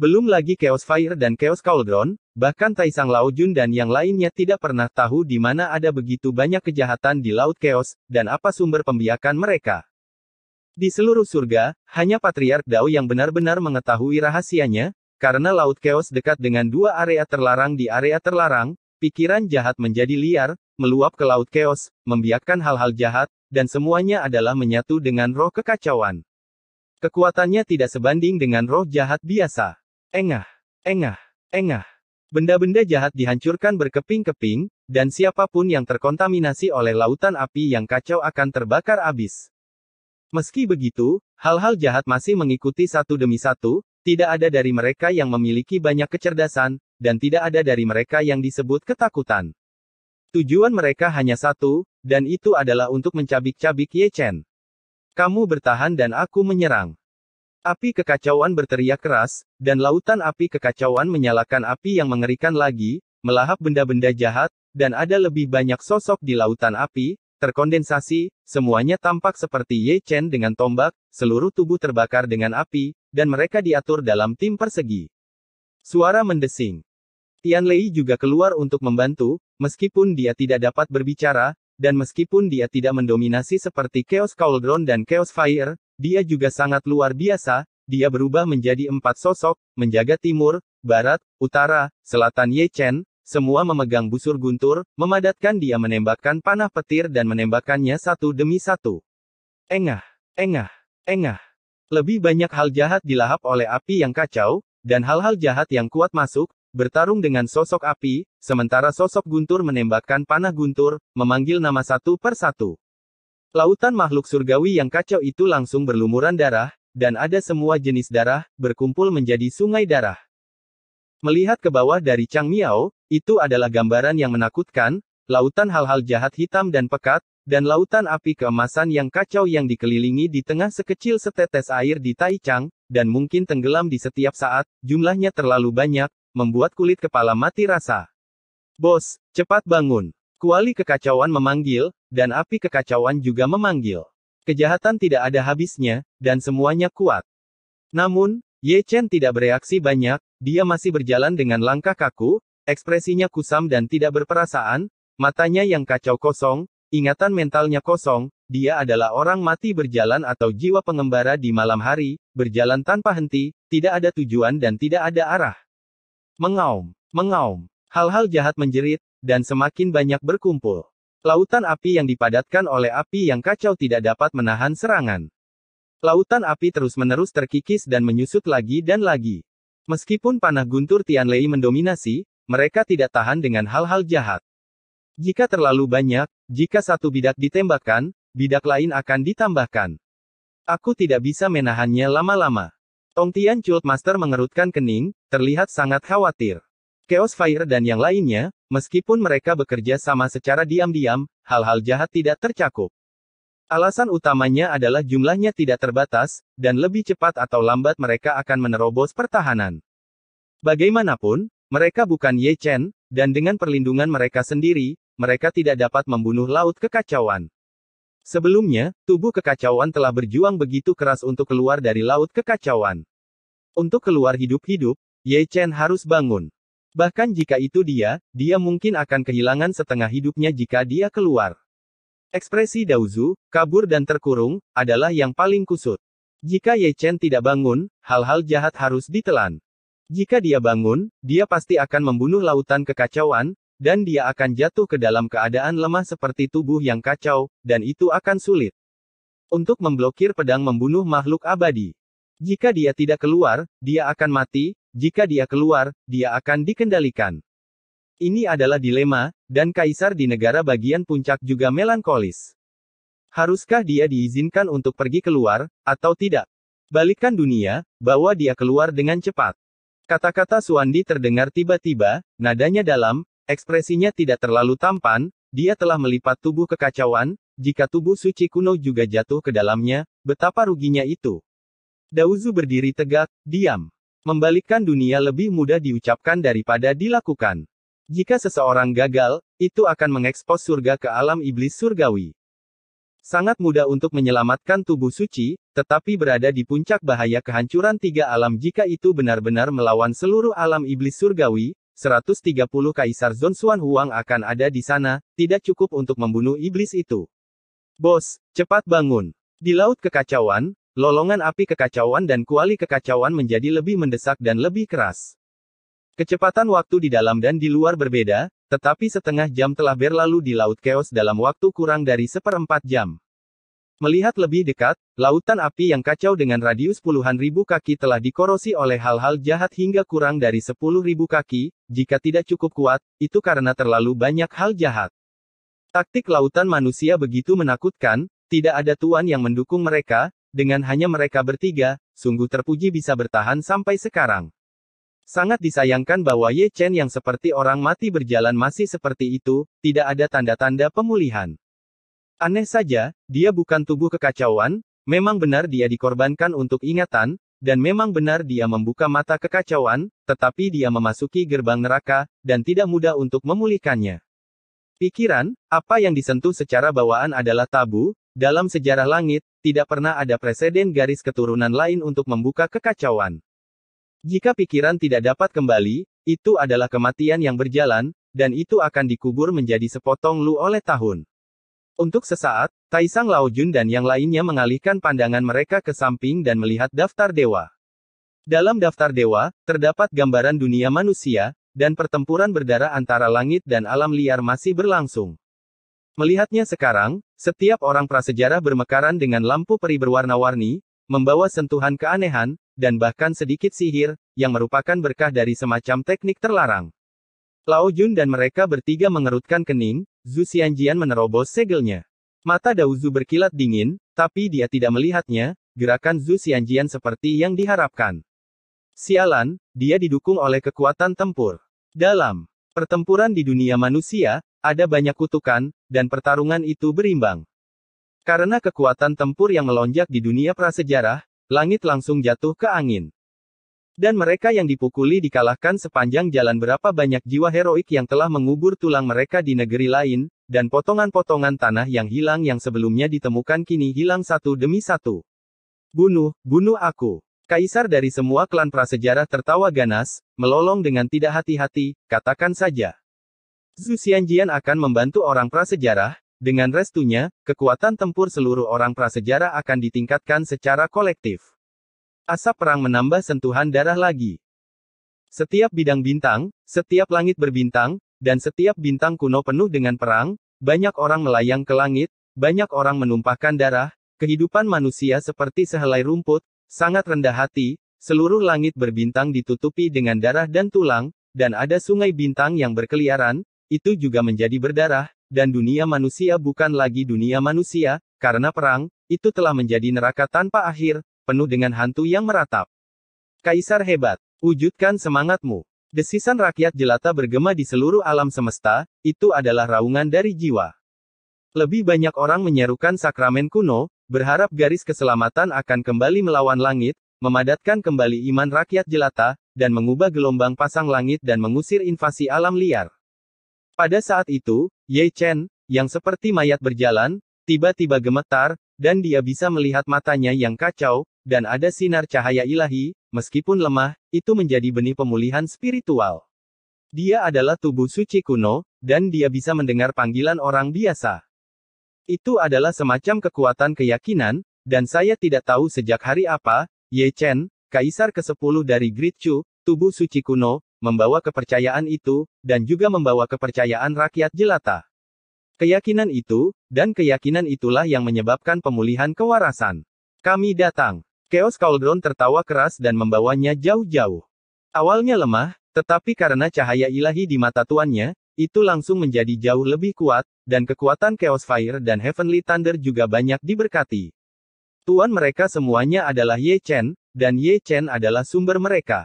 Belum lagi Chaos Fire dan Chaos Cauldron, bahkan Taisang Lao Jun dan yang lainnya tidak pernah tahu di mana ada begitu banyak kejahatan di Laut Chaos, dan apa sumber pembiakan mereka. Di seluruh surga, hanya Patriark Dao yang benar-benar mengetahui rahasianya, karena Laut Chaos dekat dengan dua area terlarang di area terlarang, pikiran jahat menjadi liar, meluap ke Laut Chaos, membiakkan hal-hal jahat, dan semuanya adalah menyatu dengan roh kekacauan. Kekuatannya tidak sebanding dengan roh jahat biasa. Engah, engah, engah. Benda-benda jahat dihancurkan berkeping-keping, dan siapapun yang terkontaminasi oleh lautan api yang kacau akan terbakar abis. Meski begitu, hal-hal jahat masih mengikuti satu demi satu, tidak ada dari mereka yang memiliki banyak kecerdasan, dan tidak ada dari mereka yang disebut ketakutan. Tujuan mereka hanya satu, dan itu adalah untuk mencabik-cabik Ye Chen. Kamu bertahan dan aku menyerang. Api kekacauan berteriak keras, dan lautan api kekacauan menyalakan api yang mengerikan lagi, melahap benda-benda jahat, dan ada lebih banyak sosok di lautan api, terkondensasi, semuanya tampak seperti Ye Chen dengan tombak, seluruh tubuh terbakar dengan api, dan mereka diatur dalam tim persegi. Suara mendesing. Tian Lei juga keluar untuk membantu, meskipun dia tidak dapat berbicara, dan meskipun dia tidak mendominasi seperti Chaos Cauldron dan Chaos Fire, dia juga sangat luar biasa, dia berubah menjadi empat sosok, menjaga timur, barat, utara, selatan Ye Chen, semua memegang busur guntur, memadatkan dia menembakkan panah petir dan menembakkannya satu demi satu. Engah, engah, engah. Lebih banyak hal jahat dilahap oleh api yang kacau, dan hal-hal jahat yang kuat masuk, bertarung dengan sosok api, sementara sosok guntur menembakkan panah guntur, memanggil nama satu per satu. Lautan makhluk surgawi yang kacau itu langsung berlumuran darah, dan ada semua jenis darah, berkumpul menjadi sungai darah. Melihat ke bawah dari Chang Miao, itu adalah gambaran yang menakutkan, lautan hal-hal jahat hitam dan pekat, dan lautan api keemasan yang kacau yang dikelilingi di tengah sekecil setetes air di Taichang, dan mungkin tenggelam di setiap saat, jumlahnya terlalu banyak, membuat kulit kepala mati rasa. Bos, cepat bangun. Kuali kekacauan memanggil, dan api kekacauan juga memanggil. Kejahatan tidak ada habisnya, dan semuanya kuat. Namun, Ye Chen tidak bereaksi banyak, dia masih berjalan dengan langkah kaku, ekspresinya kusam dan tidak berperasaan, matanya yang kacau kosong, ingatan mentalnya kosong, dia adalah orang mati berjalan atau jiwa pengembara di malam hari, berjalan tanpa henti, tidak ada tujuan dan tidak ada arah. Mengaum, mengaum, hal-hal jahat menjerit, dan semakin banyak berkumpul. Lautan api yang dipadatkan oleh api yang kacau tidak dapat menahan serangan. Lautan api terus-menerus terkikis dan menyusut lagi dan lagi. Meskipun panah guntur Tian Lei mendominasi, mereka tidak tahan dengan hal-hal jahat. Jika terlalu banyak, jika satu bidak ditembakkan, bidak lain akan ditambahkan. Aku tidak bisa menahannya lama-lama. Tong Tian Chult Master mengerutkan kening, terlihat sangat khawatir. Chaos Fire dan yang lainnya, meskipun mereka bekerja sama secara diam-diam, hal-hal jahat tidak tercakup. Alasan utamanya adalah jumlahnya tidak terbatas, dan lebih cepat atau lambat mereka akan menerobos pertahanan. Bagaimanapun, mereka bukan Ye Chen, dan dengan perlindungan mereka sendiri, mereka tidak dapat membunuh laut kekacauan. Sebelumnya, tubuh kekacauan telah berjuang begitu keras untuk keluar dari laut kekacauan. Untuk keluar hidup-hidup, Ye Chen harus bangun. Bahkan jika itu dia, dia mungkin akan kehilangan setengah hidupnya jika dia keluar. Ekspresi Dauzu, kabur dan terkurung, adalah yang paling kusut. Jika Ye Chen tidak bangun, hal-hal jahat harus ditelan. Jika dia bangun, dia pasti akan membunuh lautan kekacauan, dan dia akan jatuh ke dalam keadaan lemah seperti tubuh yang kacau, dan itu akan sulit. Untuk memblokir pedang membunuh makhluk abadi. Jika dia tidak keluar, dia akan mati, jika dia keluar, dia akan dikendalikan. Ini adalah dilema, dan kaisar di negara bagian puncak juga melankolis. Haruskah dia diizinkan untuk pergi keluar, atau tidak? Balikkan dunia, bawa dia keluar dengan cepat. Kata-kata Suandi terdengar tiba-tiba, nadanya dalam, ekspresinya tidak terlalu tampan, dia telah melipat tubuh kekacauan, jika tubuh suci kuno juga jatuh ke dalamnya, betapa ruginya itu. Dauzu berdiri tegak, diam. Membalikkan dunia lebih mudah diucapkan daripada dilakukan. Jika seseorang gagal, itu akan mengekspos surga ke alam iblis surgawi. Sangat mudah untuk menyelamatkan tubuh suci, tetapi berada di puncak bahaya kehancuran tiga alam jika itu benar-benar melawan seluruh alam iblis surgawi, 130 Kaisar Zonsuan Huang akan ada di sana, tidak cukup untuk membunuh iblis itu. Bos, cepat bangun. Di laut kekacauan, Lolongan api kekacauan dan kuali kekacauan menjadi lebih mendesak dan lebih keras. Kecepatan waktu di dalam dan di luar berbeda, tetapi setengah jam telah berlalu di Laut Keos dalam waktu kurang dari seperempat jam. Melihat lebih dekat, lautan api yang kacau dengan radius puluhan ribu kaki telah dikorosi oleh hal-hal jahat hingga kurang dari sepuluh ribu kaki, jika tidak cukup kuat, itu karena terlalu banyak hal jahat. Taktik lautan manusia begitu menakutkan, tidak ada tuan yang mendukung mereka, dengan hanya mereka bertiga, sungguh terpuji bisa bertahan sampai sekarang. Sangat disayangkan bahwa Ye Chen yang seperti orang mati berjalan masih seperti itu, tidak ada tanda-tanda pemulihan. Aneh saja, dia bukan tubuh kekacauan, memang benar dia dikorbankan untuk ingatan, dan memang benar dia membuka mata kekacauan, tetapi dia memasuki gerbang neraka, dan tidak mudah untuk memulihkannya. Pikiran, apa yang disentuh secara bawaan adalah tabu, dalam sejarah langit, tidak pernah ada presiden garis keturunan lain untuk membuka kekacauan. Jika pikiran tidak dapat kembali, itu adalah kematian yang berjalan, dan itu akan dikubur menjadi sepotong lu oleh tahun. Untuk sesaat, Taisang Laojun dan yang lainnya mengalihkan pandangan mereka ke samping dan melihat daftar dewa. Dalam daftar dewa, terdapat gambaran dunia manusia, dan pertempuran berdarah antara langit dan alam liar masih berlangsung. Melihatnya sekarang, setiap orang prasejarah bermekaran dengan lampu peri berwarna-warni, membawa sentuhan keanehan, dan bahkan sedikit sihir, yang merupakan berkah dari semacam teknik terlarang. Lao Jun dan mereka bertiga mengerutkan kening, Zhu Xianjian menerobos segelnya. Mata Dauzu berkilat dingin, tapi dia tidak melihatnya, gerakan Zhu Xianjian seperti yang diharapkan. Sialan, dia didukung oleh kekuatan tempur. Dalam Pertempuran di dunia manusia, ada banyak kutukan, dan pertarungan itu berimbang. Karena kekuatan tempur yang melonjak di dunia prasejarah, langit langsung jatuh ke angin. Dan mereka yang dipukuli dikalahkan sepanjang jalan berapa banyak jiwa heroik yang telah mengubur tulang mereka di negeri lain, dan potongan-potongan tanah yang hilang yang sebelumnya ditemukan kini hilang satu demi satu. Bunuh, bunuh aku. Kaisar dari semua klan prasejarah tertawa ganas, melolong dengan tidak hati-hati, katakan saja. Zhu Xianjian akan membantu orang prasejarah, dengan restunya, kekuatan tempur seluruh orang prasejarah akan ditingkatkan secara kolektif. Asap perang menambah sentuhan darah lagi. Setiap bidang bintang, setiap langit berbintang, dan setiap bintang kuno penuh dengan perang, banyak orang melayang ke langit, banyak orang menumpahkan darah, kehidupan manusia seperti sehelai rumput, Sangat rendah hati, seluruh langit berbintang ditutupi dengan darah dan tulang, dan ada sungai bintang yang berkeliaran, itu juga menjadi berdarah, dan dunia manusia bukan lagi dunia manusia, karena perang, itu telah menjadi neraka tanpa akhir, penuh dengan hantu yang meratap. Kaisar hebat, wujudkan semangatmu. Desisan rakyat jelata bergema di seluruh alam semesta, itu adalah raungan dari jiwa. Lebih banyak orang menyerukan sakramen kuno, berharap garis keselamatan akan kembali melawan langit, memadatkan kembali iman rakyat jelata, dan mengubah gelombang pasang langit dan mengusir invasi alam liar. Pada saat itu, Ye Chen, yang seperti mayat berjalan, tiba-tiba gemetar, dan dia bisa melihat matanya yang kacau, dan ada sinar cahaya ilahi, meskipun lemah, itu menjadi benih pemulihan spiritual. Dia adalah tubuh suci kuno, dan dia bisa mendengar panggilan orang biasa. Itu adalah semacam kekuatan keyakinan, dan saya tidak tahu sejak hari apa, Ye Chen, kaisar ke-10 dari Great Chu, tubuh suci kuno, membawa kepercayaan itu, dan juga membawa kepercayaan rakyat jelata. Keyakinan itu, dan keyakinan itulah yang menyebabkan pemulihan kewarasan. Kami datang. Chaos Cauldron tertawa keras dan membawanya jauh-jauh. Awalnya lemah, tetapi karena cahaya ilahi di mata tuannya, itu langsung menjadi jauh lebih kuat, dan kekuatan Chaos Fire dan Heavenly Thunder juga banyak diberkati. Tuan mereka semuanya adalah Ye Chen, dan Ye Chen adalah sumber mereka.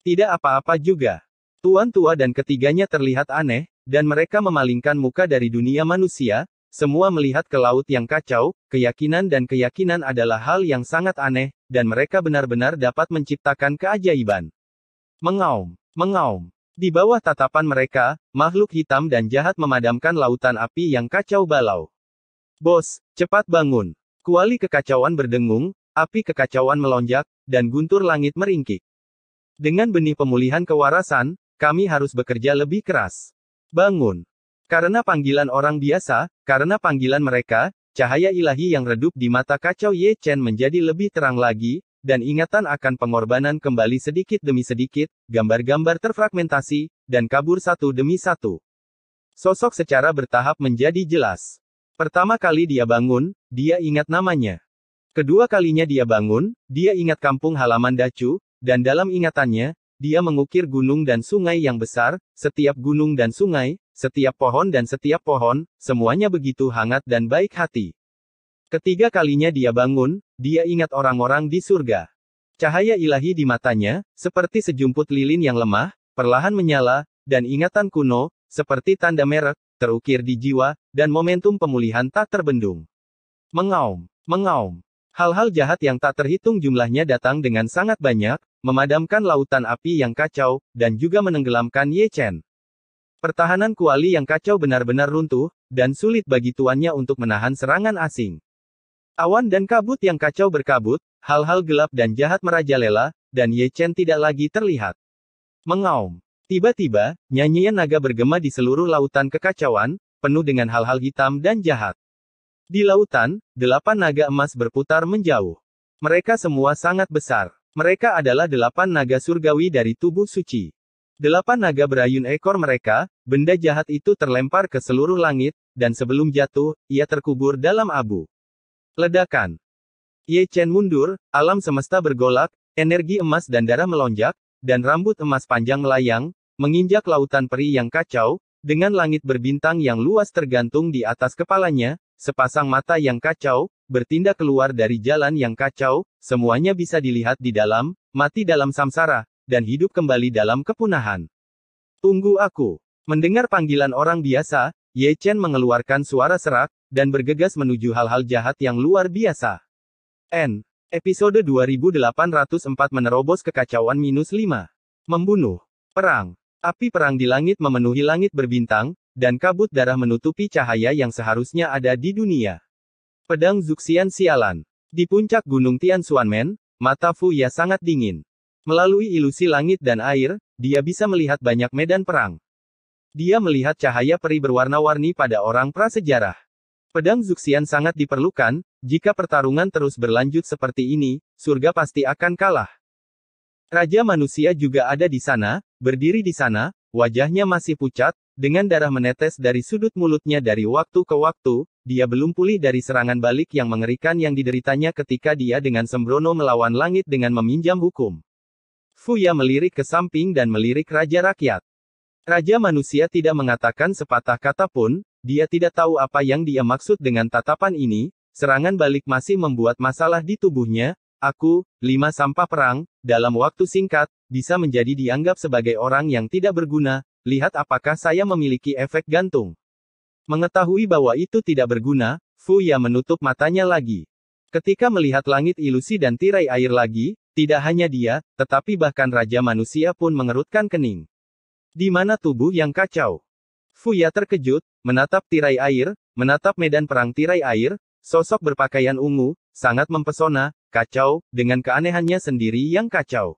Tidak apa-apa juga. Tuan tua dan ketiganya terlihat aneh, dan mereka memalingkan muka dari dunia manusia, semua melihat ke laut yang kacau, keyakinan dan keyakinan adalah hal yang sangat aneh, dan mereka benar-benar dapat menciptakan keajaiban. Mengaum, mengaum, di bawah tatapan mereka, makhluk hitam dan jahat memadamkan lautan api yang kacau balau. Bos, cepat bangun. Kuali kekacauan berdengung, api kekacauan melonjak, dan guntur langit meringkik. Dengan benih pemulihan kewarasan, kami harus bekerja lebih keras. Bangun. Karena panggilan orang biasa, karena panggilan mereka, cahaya ilahi yang redup di mata kacau Ye Chen menjadi lebih terang lagi, dan ingatan akan pengorbanan kembali sedikit demi sedikit, gambar-gambar terfragmentasi, dan kabur satu demi satu. Sosok secara bertahap menjadi jelas. Pertama kali dia bangun, dia ingat namanya. Kedua kalinya dia bangun, dia ingat kampung halaman Dacu, dan dalam ingatannya, dia mengukir gunung dan sungai yang besar, setiap gunung dan sungai, setiap pohon dan setiap pohon, semuanya begitu hangat dan baik hati. Ketiga kalinya dia bangun, dia ingat orang-orang di surga. Cahaya ilahi di matanya, seperti sejumput lilin yang lemah, perlahan menyala, dan ingatan kuno, seperti tanda merek, terukir di jiwa, dan momentum pemulihan tak terbendung. Mengaum, mengaum. Hal-hal jahat yang tak terhitung jumlahnya datang dengan sangat banyak, memadamkan lautan api yang kacau, dan juga menenggelamkan Ye Chen. Pertahanan Kuali yang kacau benar-benar runtuh, dan sulit bagi tuannya untuk menahan serangan asing. Awan dan kabut yang kacau berkabut, hal-hal gelap dan jahat merajalela, dan Ye Chen tidak lagi terlihat. Mengaum. Tiba-tiba, nyanyian naga bergema di seluruh lautan kekacauan, penuh dengan hal-hal hitam dan jahat. Di lautan, delapan naga emas berputar menjauh. Mereka semua sangat besar. Mereka adalah delapan naga surgawi dari tubuh suci. Delapan naga berayun ekor mereka, benda jahat itu terlempar ke seluruh langit, dan sebelum jatuh, ia terkubur dalam abu. Ledakan. Ye Chen mundur, alam semesta bergolak, energi emas dan darah melonjak, dan rambut emas panjang melayang, menginjak lautan peri yang kacau, dengan langit berbintang yang luas tergantung di atas kepalanya, sepasang mata yang kacau, bertindak keluar dari jalan yang kacau, semuanya bisa dilihat di dalam, mati dalam samsara, dan hidup kembali dalam kepunahan. Tunggu aku. Mendengar panggilan orang biasa, Ye Chen mengeluarkan suara serak, dan bergegas menuju hal-hal jahat yang luar biasa. N. Episode 2804 menerobos kekacauan minus 5. Membunuh. Perang. Api perang di langit memenuhi langit berbintang, dan kabut darah menutupi cahaya yang seharusnya ada di dunia. Pedang Zuxian Sialan. Di puncak Gunung Tian Tianxuanmen, mata Fu Ya sangat dingin. Melalui ilusi langit dan air, dia bisa melihat banyak medan perang. Dia melihat cahaya peri berwarna-warni pada orang prasejarah. Pedang Zuxian sangat diperlukan, jika pertarungan terus berlanjut seperti ini, surga pasti akan kalah. Raja manusia juga ada di sana, berdiri di sana, wajahnya masih pucat, dengan darah menetes dari sudut mulutnya dari waktu ke waktu, dia belum pulih dari serangan balik yang mengerikan yang dideritanya ketika dia dengan sembrono melawan langit dengan meminjam hukum. Fuya melirik ke samping dan melirik Raja Rakyat. Raja manusia tidak mengatakan sepatah kata pun, dia tidak tahu apa yang dia maksud dengan tatapan ini, serangan balik masih membuat masalah di tubuhnya, aku, lima sampah perang, dalam waktu singkat, bisa menjadi dianggap sebagai orang yang tidak berguna, lihat apakah saya memiliki efek gantung. Mengetahui bahwa itu tidak berguna, Fu Ya menutup matanya lagi. Ketika melihat langit ilusi dan tirai air lagi, tidak hanya dia, tetapi bahkan Raja Manusia pun mengerutkan kening. Di mana tubuh yang kacau? Fuya terkejut, menatap tirai air, menatap medan perang tirai air, sosok berpakaian ungu, sangat mempesona, kacau, dengan keanehannya sendiri yang kacau.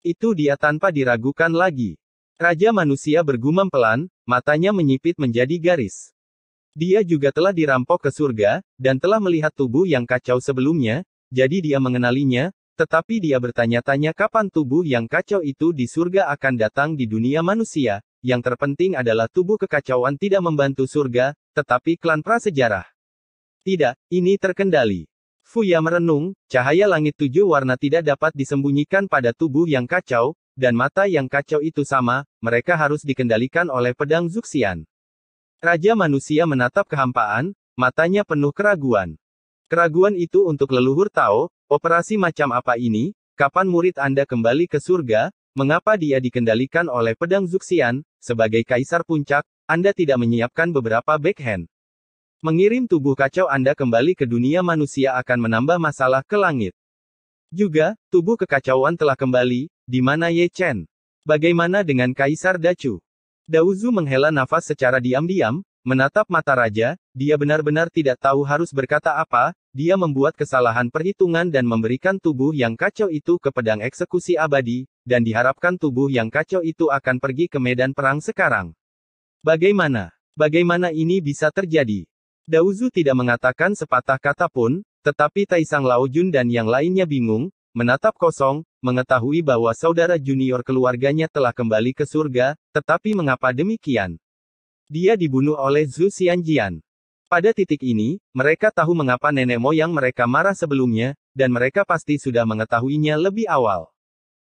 Itu dia tanpa diragukan lagi. Raja manusia bergumam pelan, matanya menyipit menjadi garis. Dia juga telah dirampok ke surga, dan telah melihat tubuh yang kacau sebelumnya, jadi dia mengenalinya, tetapi dia bertanya-tanya kapan tubuh yang kacau itu di surga akan datang di dunia manusia, yang terpenting adalah tubuh kekacauan tidak membantu surga, tetapi klan prasejarah. Tidak, ini terkendali. Fuya merenung, cahaya langit tujuh warna tidak dapat disembunyikan pada tubuh yang kacau, dan mata yang kacau itu sama, mereka harus dikendalikan oleh pedang Zuxian. Raja manusia menatap kehampaan, matanya penuh keraguan. Keraguan itu untuk leluhur Tao, Operasi macam apa ini? Kapan murid Anda kembali ke surga? Mengapa dia dikendalikan oleh pedang Zuxian? Sebagai kaisar puncak, Anda tidak menyiapkan beberapa backhand. Mengirim tubuh kacau Anda kembali ke dunia manusia akan menambah masalah ke langit. Juga, tubuh kekacauan telah kembali, di mana Ye Chen? Bagaimana dengan Kaisar Dacu? Dauzu menghela nafas secara diam-diam, Menatap mata raja, dia benar-benar tidak tahu harus berkata apa, dia membuat kesalahan perhitungan dan memberikan tubuh yang kacau itu ke pedang eksekusi abadi, dan diharapkan tubuh yang kacau itu akan pergi ke medan perang sekarang. Bagaimana? Bagaimana ini bisa terjadi? Dauzu tidak mengatakan sepatah kata pun, tetapi Taisang Laojun dan yang lainnya bingung, menatap kosong, mengetahui bahwa saudara junior keluarganya telah kembali ke surga, tetapi mengapa demikian? Dia dibunuh oleh Zhu Xianjian. Pada titik ini, mereka tahu mengapa nenek moyang mereka marah sebelumnya, dan mereka pasti sudah mengetahuinya lebih awal.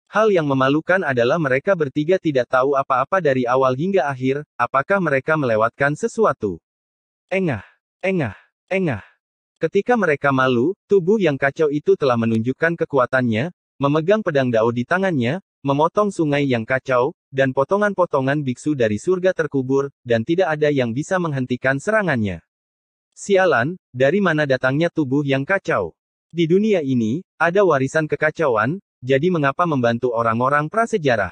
Hal yang memalukan adalah mereka bertiga tidak tahu apa-apa dari awal hingga akhir, apakah mereka melewatkan sesuatu. Engah, engah, engah. Ketika mereka malu, tubuh yang kacau itu telah menunjukkan kekuatannya, memegang pedang dao di tangannya, memotong sungai yang kacau, dan potongan-potongan biksu dari surga terkubur, dan tidak ada yang bisa menghentikan serangannya. Sialan, dari mana datangnya tubuh yang kacau? Di dunia ini, ada warisan kekacauan, jadi mengapa membantu orang-orang prasejarah?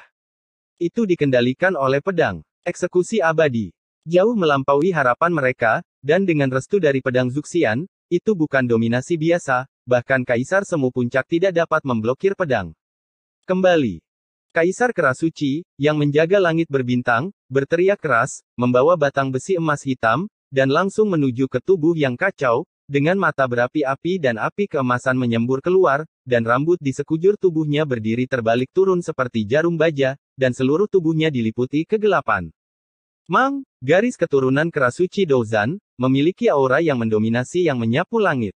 Itu dikendalikan oleh pedang, eksekusi abadi. Jauh melampaui harapan mereka, dan dengan restu dari pedang Zuxian, itu bukan dominasi biasa, bahkan kaisar semu puncak tidak dapat memblokir pedang. Kembali, Kaisar Kerasuci, yang menjaga langit berbintang, berteriak keras, membawa batang besi emas hitam, dan langsung menuju ke tubuh yang kacau, dengan mata berapi-api dan api keemasan menyembur keluar, dan rambut di sekujur tubuhnya berdiri terbalik turun seperti jarum baja, dan seluruh tubuhnya diliputi kegelapan. Mang, garis keturunan Kerasuci Dozan, memiliki aura yang mendominasi yang menyapu langit.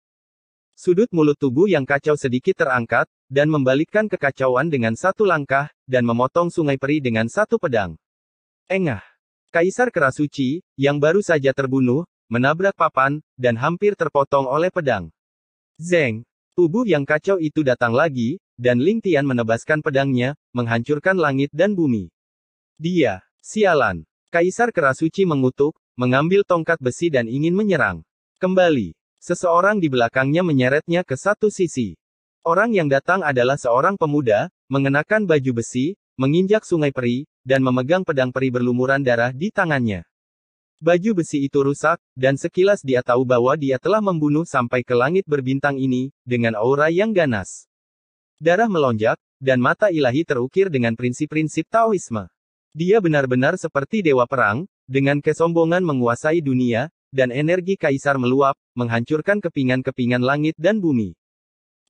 Sudut mulut tubuh yang kacau sedikit terangkat, dan membalikkan kekacauan dengan satu langkah, dan memotong sungai peri dengan satu pedang. Engah. Kaisar Kerasuci, yang baru saja terbunuh, menabrak papan, dan hampir terpotong oleh pedang. Zeng. Tubuh yang kacau itu datang lagi, dan Ling Tian menebaskan pedangnya, menghancurkan langit dan bumi. Dia, sialan. Kaisar Kerasuci mengutuk, mengambil tongkat besi dan ingin menyerang. Kembali. Seseorang di belakangnya menyeretnya ke satu sisi. Orang yang datang adalah seorang pemuda, mengenakan baju besi, menginjak sungai peri, dan memegang pedang peri berlumuran darah di tangannya. Baju besi itu rusak, dan sekilas dia tahu bahwa dia telah membunuh sampai ke langit berbintang ini, dengan aura yang ganas. Darah melonjak, dan mata ilahi terukir dengan prinsip-prinsip Taoisme. Dia benar-benar seperti dewa perang, dengan kesombongan menguasai dunia, dan energi kaisar meluap, menghancurkan kepingan-kepingan langit dan bumi.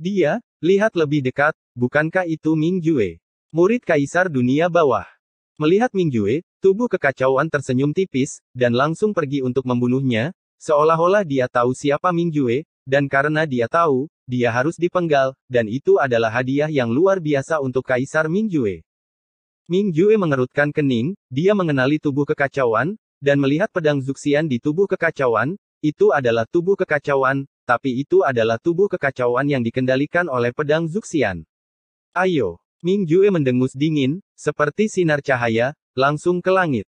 Dia, lihat lebih dekat, bukankah itu Ming Jue? Murid kaisar dunia bawah. Melihat Ming Jue, tubuh kekacauan tersenyum tipis, dan langsung pergi untuk membunuhnya, seolah-olah dia tahu siapa Ming Jue, dan karena dia tahu, dia harus dipenggal, dan itu adalah hadiah yang luar biasa untuk kaisar Ming Jue. Ming Jue mengerutkan kening, dia mengenali tubuh kekacauan, dan melihat pedang Zuxian di tubuh kekacauan, itu adalah tubuh kekacauan, tapi itu adalah tubuh kekacauan yang dikendalikan oleh pedang Zuxian. Ayo, Ming Jue mendengus dingin, seperti sinar cahaya, langsung ke langit.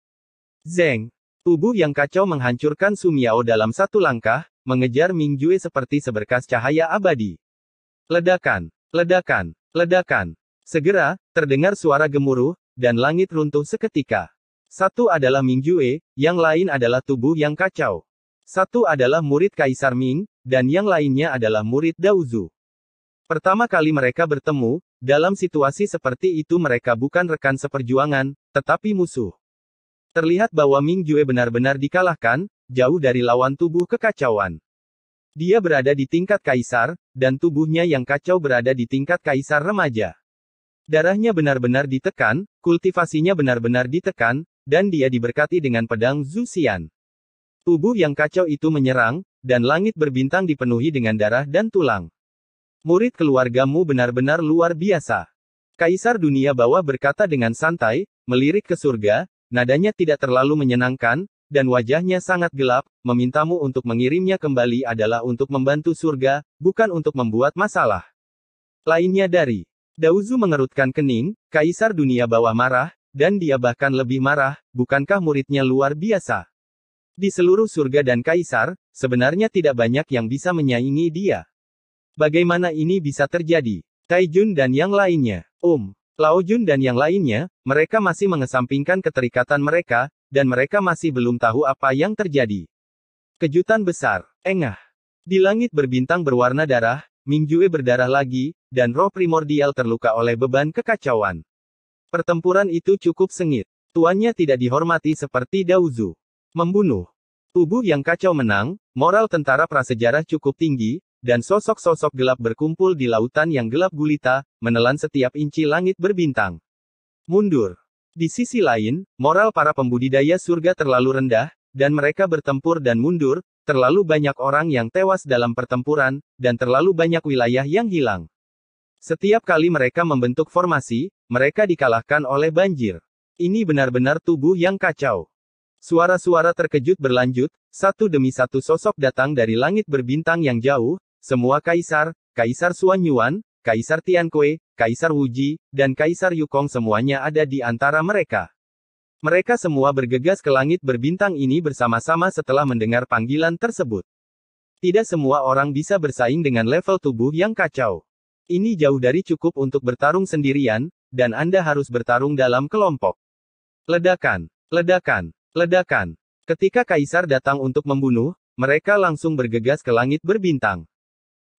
Zeng, tubuh yang kacau menghancurkan Sumiao dalam satu langkah, mengejar Ming Jue seperti seberkas cahaya abadi. Ledakan, ledakan, ledakan. Segera, terdengar suara gemuruh, dan langit runtuh seketika. Satu adalah Ming Yue, yang lain adalah tubuh yang kacau. Satu adalah murid Kaisar Ming, dan yang lainnya adalah murid Daozu. Pertama kali mereka bertemu, dalam situasi seperti itu mereka bukan rekan seperjuangan, tetapi musuh. Terlihat bahwa Ming Yue benar-benar dikalahkan, jauh dari lawan tubuh kekacauan. Dia berada di tingkat kaisar, dan tubuhnya yang kacau berada di tingkat kaisar remaja. Darahnya benar-benar ditekan, kultivasinya benar-benar ditekan, dan dia diberkati dengan pedang Zuxian. Tubuh yang kacau itu menyerang, dan langit berbintang dipenuhi dengan darah dan tulang. Murid keluargamu benar-benar luar biasa. Kaisar dunia bawah berkata dengan santai, melirik ke surga, nadanya tidak terlalu menyenangkan, dan wajahnya sangat gelap, memintamu untuk mengirimnya kembali adalah untuk membantu surga, bukan untuk membuat masalah. Lainnya dari, Dauzu mengerutkan kening, kaisar dunia bawah marah, dan dia bahkan lebih marah, bukankah muridnya luar biasa? Di seluruh surga dan kaisar, sebenarnya tidak banyak yang bisa menyaingi dia. Bagaimana ini bisa terjadi? Taijun dan yang lainnya, Um, Laojun dan yang lainnya, mereka masih mengesampingkan keterikatan mereka, dan mereka masih belum tahu apa yang terjadi. Kejutan besar, engah. Di langit berbintang berwarna darah, Mingjue berdarah lagi, dan roh primordial terluka oleh beban kekacauan. Pertempuran itu cukup sengit. Tuannya tidak dihormati seperti Dauzu. Membunuh. Tubuh yang kacau menang, moral tentara prasejarah cukup tinggi, dan sosok-sosok gelap berkumpul di lautan yang gelap gulita, menelan setiap inci langit berbintang. Mundur. Di sisi lain, moral para pembudidaya surga terlalu rendah, dan mereka bertempur dan mundur, terlalu banyak orang yang tewas dalam pertempuran, dan terlalu banyak wilayah yang hilang. Setiap kali mereka membentuk formasi, mereka dikalahkan oleh banjir. Ini benar-benar tubuh yang kacau. Suara-suara terkejut berlanjut, satu demi satu sosok datang dari langit berbintang yang jauh, semua kaisar, kaisar Suan Yuan, kaisar Tiankue, kaisar Wuji, dan kaisar Yukong semuanya ada di antara mereka. Mereka semua bergegas ke langit berbintang ini bersama-sama setelah mendengar panggilan tersebut. Tidak semua orang bisa bersaing dengan level tubuh yang kacau. Ini jauh dari cukup untuk bertarung sendirian, dan Anda harus bertarung dalam kelompok. Ledakan, ledakan, ledakan. Ketika kaisar datang untuk membunuh, mereka langsung bergegas ke langit berbintang.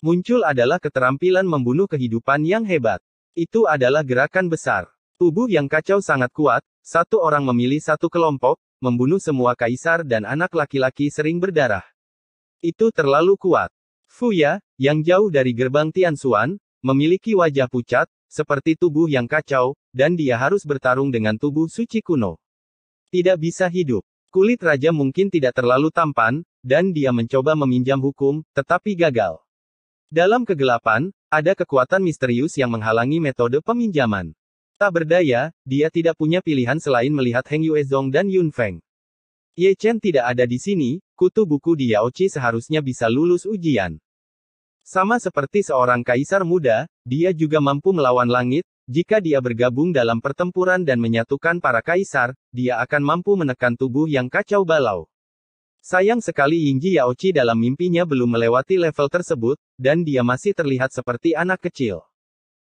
Muncul adalah keterampilan membunuh kehidupan yang hebat. Itu adalah gerakan besar. Tubuh yang kacau sangat kuat, satu orang memilih satu kelompok, membunuh semua kaisar dan anak laki-laki sering berdarah. Itu terlalu kuat. Fuya, yang jauh dari gerbang Tian Tianxuan, memiliki wajah pucat, seperti tubuh yang kacau, dan dia harus bertarung dengan tubuh suci kuno. Tidak bisa hidup. Kulit raja mungkin tidak terlalu tampan, dan dia mencoba meminjam hukum, tetapi gagal. Dalam kegelapan, ada kekuatan misterius yang menghalangi metode peminjaman. Tak berdaya, dia tidak punya pilihan selain melihat Heng Yuezong dan Yun Feng. Ye Chen tidak ada di sini, kutu buku di Yao Chi seharusnya bisa lulus ujian. Sama seperti seorang kaisar muda, dia juga mampu melawan langit, jika dia bergabung dalam pertempuran dan menyatukan para kaisar, dia akan mampu menekan tubuh yang kacau balau. Sayang sekali Yingji Yaochi dalam mimpinya belum melewati level tersebut, dan dia masih terlihat seperti anak kecil.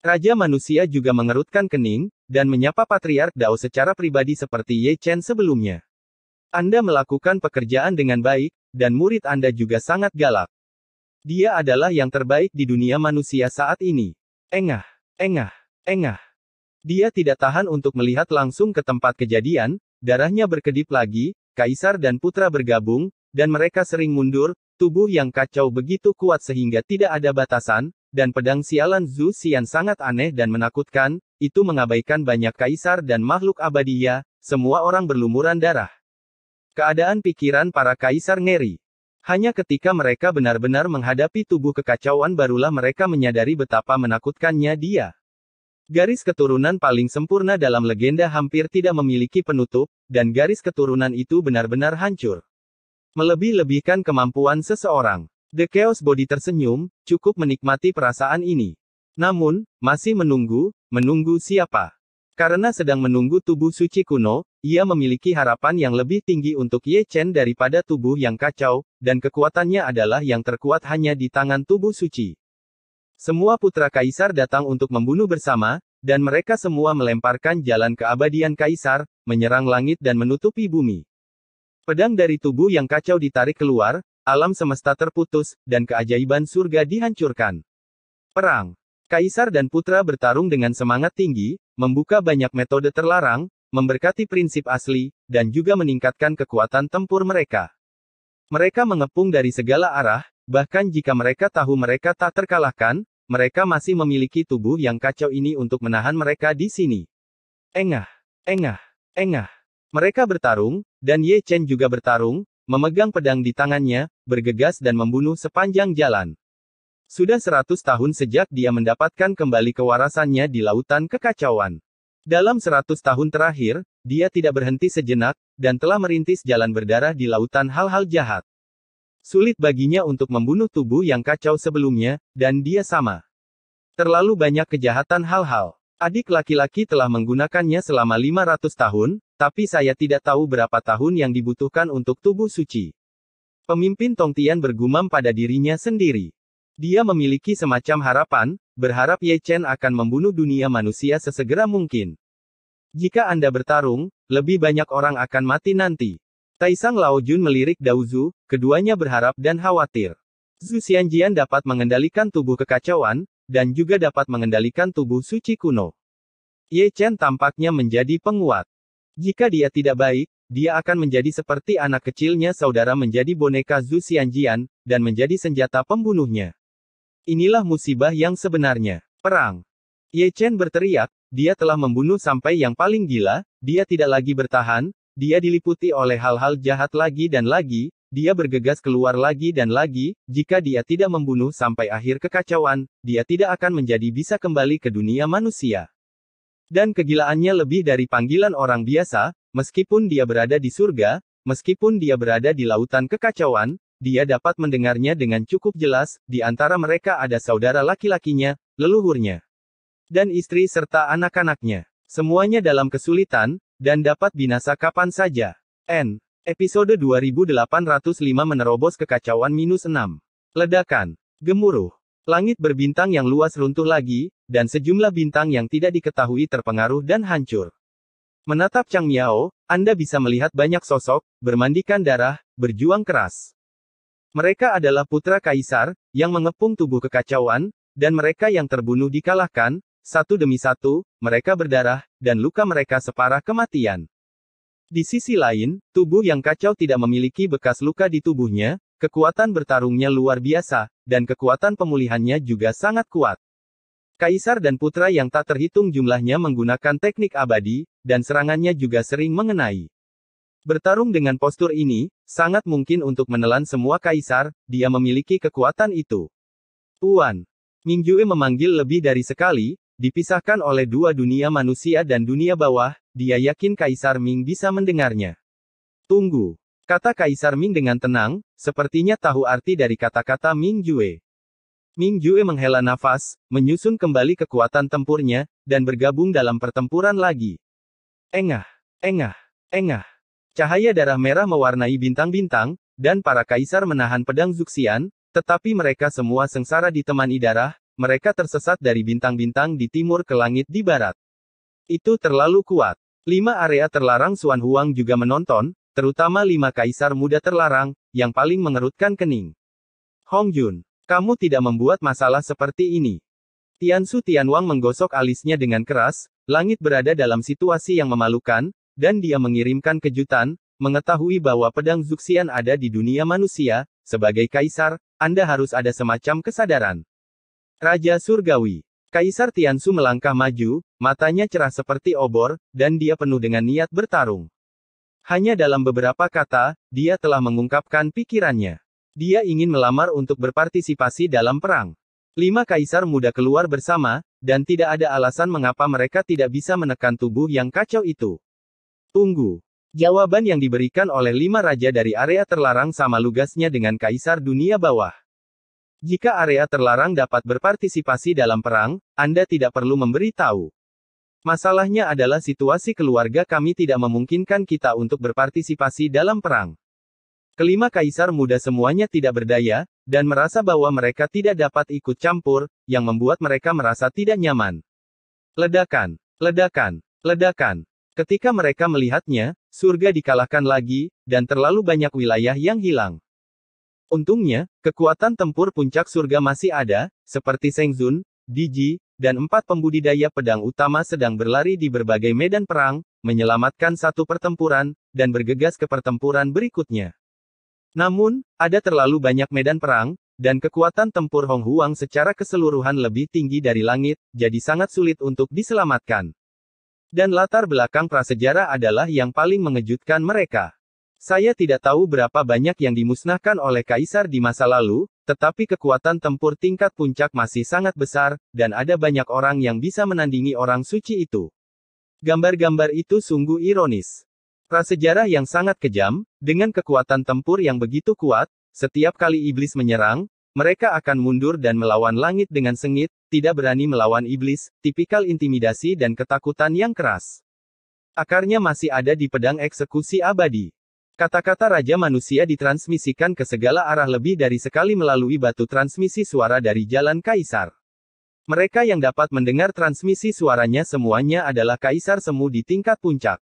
Raja manusia juga mengerutkan kening, dan menyapa Patriark Dao secara pribadi seperti Ye Chen sebelumnya. Anda melakukan pekerjaan dengan baik, dan murid Anda juga sangat galak. Dia adalah yang terbaik di dunia manusia saat ini. Engah, engah, engah. Dia tidak tahan untuk melihat langsung ke tempat kejadian, darahnya berkedip lagi, kaisar dan putra bergabung, dan mereka sering mundur, tubuh yang kacau begitu kuat sehingga tidak ada batasan, dan pedang sialan Zhu Xian sangat aneh dan menakutkan, itu mengabaikan banyak kaisar dan makhluk abadiya, semua orang berlumuran darah. Keadaan pikiran para kaisar ngeri. Hanya ketika mereka benar-benar menghadapi tubuh kekacauan barulah mereka menyadari betapa menakutkannya dia. Garis keturunan paling sempurna dalam legenda hampir tidak memiliki penutup, dan garis keturunan itu benar-benar hancur. Melebih-lebihkan kemampuan seseorang. The Chaos Body tersenyum, cukup menikmati perasaan ini. Namun, masih menunggu, menunggu siapa? Karena sedang menunggu tubuh suci kuno, ia memiliki harapan yang lebih tinggi untuk Ye Chen daripada tubuh yang kacau, dan kekuatannya adalah yang terkuat hanya di tangan tubuh suci. Semua putra kaisar datang untuk membunuh bersama, dan mereka semua melemparkan jalan keabadian kaisar, menyerang langit dan menutupi bumi. Pedang dari tubuh yang kacau ditarik keluar, alam semesta terputus, dan keajaiban surga dihancurkan. Perang Kaisar dan putra bertarung dengan semangat tinggi, membuka banyak metode terlarang, memberkati prinsip asli, dan juga meningkatkan kekuatan tempur mereka. Mereka mengepung dari segala arah, bahkan jika mereka tahu mereka tak terkalahkan, mereka masih memiliki tubuh yang kacau ini untuk menahan mereka di sini. Engah, engah, engah. Mereka bertarung, dan Ye Chen juga bertarung, memegang pedang di tangannya, bergegas dan membunuh sepanjang jalan. Sudah seratus tahun sejak dia mendapatkan kembali kewarasannya di lautan kekacauan. Dalam seratus tahun terakhir, dia tidak berhenti sejenak, dan telah merintis jalan berdarah di lautan hal-hal jahat. Sulit baginya untuk membunuh tubuh yang kacau sebelumnya, dan dia sama. Terlalu banyak kejahatan hal-hal. Adik laki-laki telah menggunakannya selama 500 tahun, tapi saya tidak tahu berapa tahun yang dibutuhkan untuk tubuh suci. Pemimpin Tongtian bergumam pada dirinya sendiri. Dia memiliki semacam harapan, berharap Ye Chen akan membunuh dunia manusia sesegera mungkin. Jika Anda bertarung, lebih banyak orang akan mati nanti. Taisang Lao Jun melirik Zhu, keduanya berharap dan khawatir. Zhu Xianjian dapat mengendalikan tubuh kekacauan, dan juga dapat mengendalikan tubuh suci kuno. Ye Chen tampaknya menjadi penguat. Jika dia tidak baik, dia akan menjadi seperti anak kecilnya saudara menjadi boneka Zhu Xianjian, dan menjadi senjata pembunuhnya. Inilah musibah yang sebenarnya. Perang. Ye Chen berteriak, dia telah membunuh sampai yang paling gila, dia tidak lagi bertahan, dia diliputi oleh hal-hal jahat lagi dan lagi, dia bergegas keluar lagi dan lagi, jika dia tidak membunuh sampai akhir kekacauan, dia tidak akan menjadi bisa kembali ke dunia manusia. Dan kegilaannya lebih dari panggilan orang biasa, meskipun dia berada di surga, meskipun dia berada di lautan kekacauan, dia dapat mendengarnya dengan cukup jelas, di antara mereka ada saudara laki-lakinya, leluhurnya, dan istri serta anak-anaknya. Semuanya dalam kesulitan, dan dapat binasa kapan saja. N. Episode 2805 menerobos kekacauan minus 6. Ledakan. Gemuruh. Langit berbintang yang luas runtuh lagi, dan sejumlah bintang yang tidak diketahui terpengaruh dan hancur. Menatap Chang Miao, Anda bisa melihat banyak sosok, bermandikan darah, berjuang keras. Mereka adalah putra kaisar, yang mengepung tubuh kekacauan, dan mereka yang terbunuh dikalahkan, satu demi satu, mereka berdarah, dan luka mereka separah kematian. Di sisi lain, tubuh yang kacau tidak memiliki bekas luka di tubuhnya, kekuatan bertarungnya luar biasa, dan kekuatan pemulihannya juga sangat kuat. Kaisar dan putra yang tak terhitung jumlahnya menggunakan teknik abadi, dan serangannya juga sering mengenai. Bertarung dengan postur ini, sangat mungkin untuk menelan semua kaisar, dia memiliki kekuatan itu. Tuan, Yue memanggil lebih dari sekali, dipisahkan oleh dua dunia manusia dan dunia bawah, dia yakin Kaisar Ming bisa mendengarnya. Tunggu, kata Kaisar Ming dengan tenang, sepertinya tahu arti dari kata-kata Ming Mingyue. Mingyue menghela nafas, menyusun kembali kekuatan tempurnya, dan bergabung dalam pertempuran lagi. Engah, engah, engah. Cahaya darah merah mewarnai bintang-bintang, dan para kaisar menahan pedang Zuxian, tetapi mereka semua sengsara di teman darah, mereka tersesat dari bintang-bintang di timur ke langit di barat. Itu terlalu kuat. Lima area terlarang Suan Huang juga menonton, terutama lima kaisar muda terlarang, yang paling mengerutkan kening. Hong Jun, kamu tidak membuat masalah seperti ini. Tian Su Tian Wang menggosok alisnya dengan keras, langit berada dalam situasi yang memalukan, dan dia mengirimkan kejutan, mengetahui bahwa pedang Zuxian ada di dunia manusia, sebagai kaisar, Anda harus ada semacam kesadaran. Raja Surgawi Kaisar Tiansu melangkah maju, matanya cerah seperti obor, dan dia penuh dengan niat bertarung. Hanya dalam beberapa kata, dia telah mengungkapkan pikirannya. Dia ingin melamar untuk berpartisipasi dalam perang. Lima kaisar muda keluar bersama, dan tidak ada alasan mengapa mereka tidak bisa menekan tubuh yang kacau itu. Tunggu. Jawaban yang diberikan oleh lima raja dari area terlarang sama lugasnya dengan kaisar dunia bawah. Jika area terlarang dapat berpartisipasi dalam perang, Anda tidak perlu memberi tahu. Masalahnya adalah situasi keluarga kami tidak memungkinkan kita untuk berpartisipasi dalam perang. Kelima kaisar muda semuanya tidak berdaya, dan merasa bahwa mereka tidak dapat ikut campur, yang membuat mereka merasa tidak nyaman. Ledakan, ledakan, ledakan. Ketika mereka melihatnya, surga dikalahkan lagi, dan terlalu banyak wilayah yang hilang. Untungnya, kekuatan tempur puncak surga masih ada, seperti Sengzun, Diji, dan empat pembudidaya pedang utama sedang berlari di berbagai medan perang, menyelamatkan satu pertempuran, dan bergegas ke pertempuran berikutnya. Namun, ada terlalu banyak medan perang, dan kekuatan tempur Hong Huang secara keseluruhan lebih tinggi dari langit, jadi sangat sulit untuk diselamatkan. Dan latar belakang prasejarah adalah yang paling mengejutkan mereka. Saya tidak tahu berapa banyak yang dimusnahkan oleh kaisar di masa lalu, tetapi kekuatan tempur tingkat puncak masih sangat besar, dan ada banyak orang yang bisa menandingi orang suci itu. Gambar-gambar itu sungguh ironis. Prasejarah yang sangat kejam, dengan kekuatan tempur yang begitu kuat, setiap kali iblis menyerang, mereka akan mundur dan melawan langit dengan sengit, tidak berani melawan iblis, tipikal intimidasi dan ketakutan yang keras. Akarnya masih ada di pedang eksekusi abadi. Kata-kata Raja Manusia ditransmisikan ke segala arah lebih dari sekali melalui batu transmisi suara dari Jalan Kaisar. Mereka yang dapat mendengar transmisi suaranya semuanya adalah Kaisar Semu di tingkat puncak.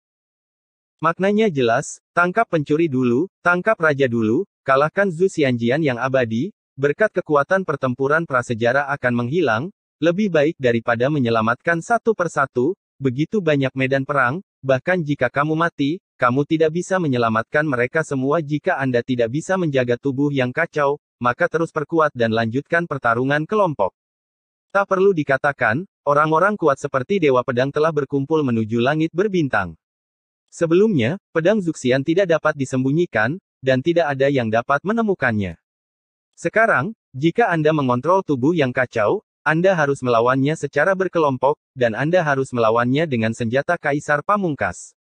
Maknanya jelas, tangkap pencuri dulu, tangkap raja dulu, kalahkan Zhu Xianjian yang abadi, Berkat kekuatan pertempuran prasejarah akan menghilang, lebih baik daripada menyelamatkan satu persatu, begitu banyak medan perang, bahkan jika kamu mati, kamu tidak bisa menyelamatkan mereka semua jika Anda tidak bisa menjaga tubuh yang kacau, maka terus perkuat dan lanjutkan pertarungan kelompok. Tak perlu dikatakan, orang-orang kuat seperti Dewa Pedang telah berkumpul menuju langit berbintang. Sebelumnya, pedang Zuxian tidak dapat disembunyikan, dan tidak ada yang dapat menemukannya. Sekarang, jika Anda mengontrol tubuh yang kacau, Anda harus melawannya secara berkelompok, dan Anda harus melawannya dengan senjata kaisar pamungkas.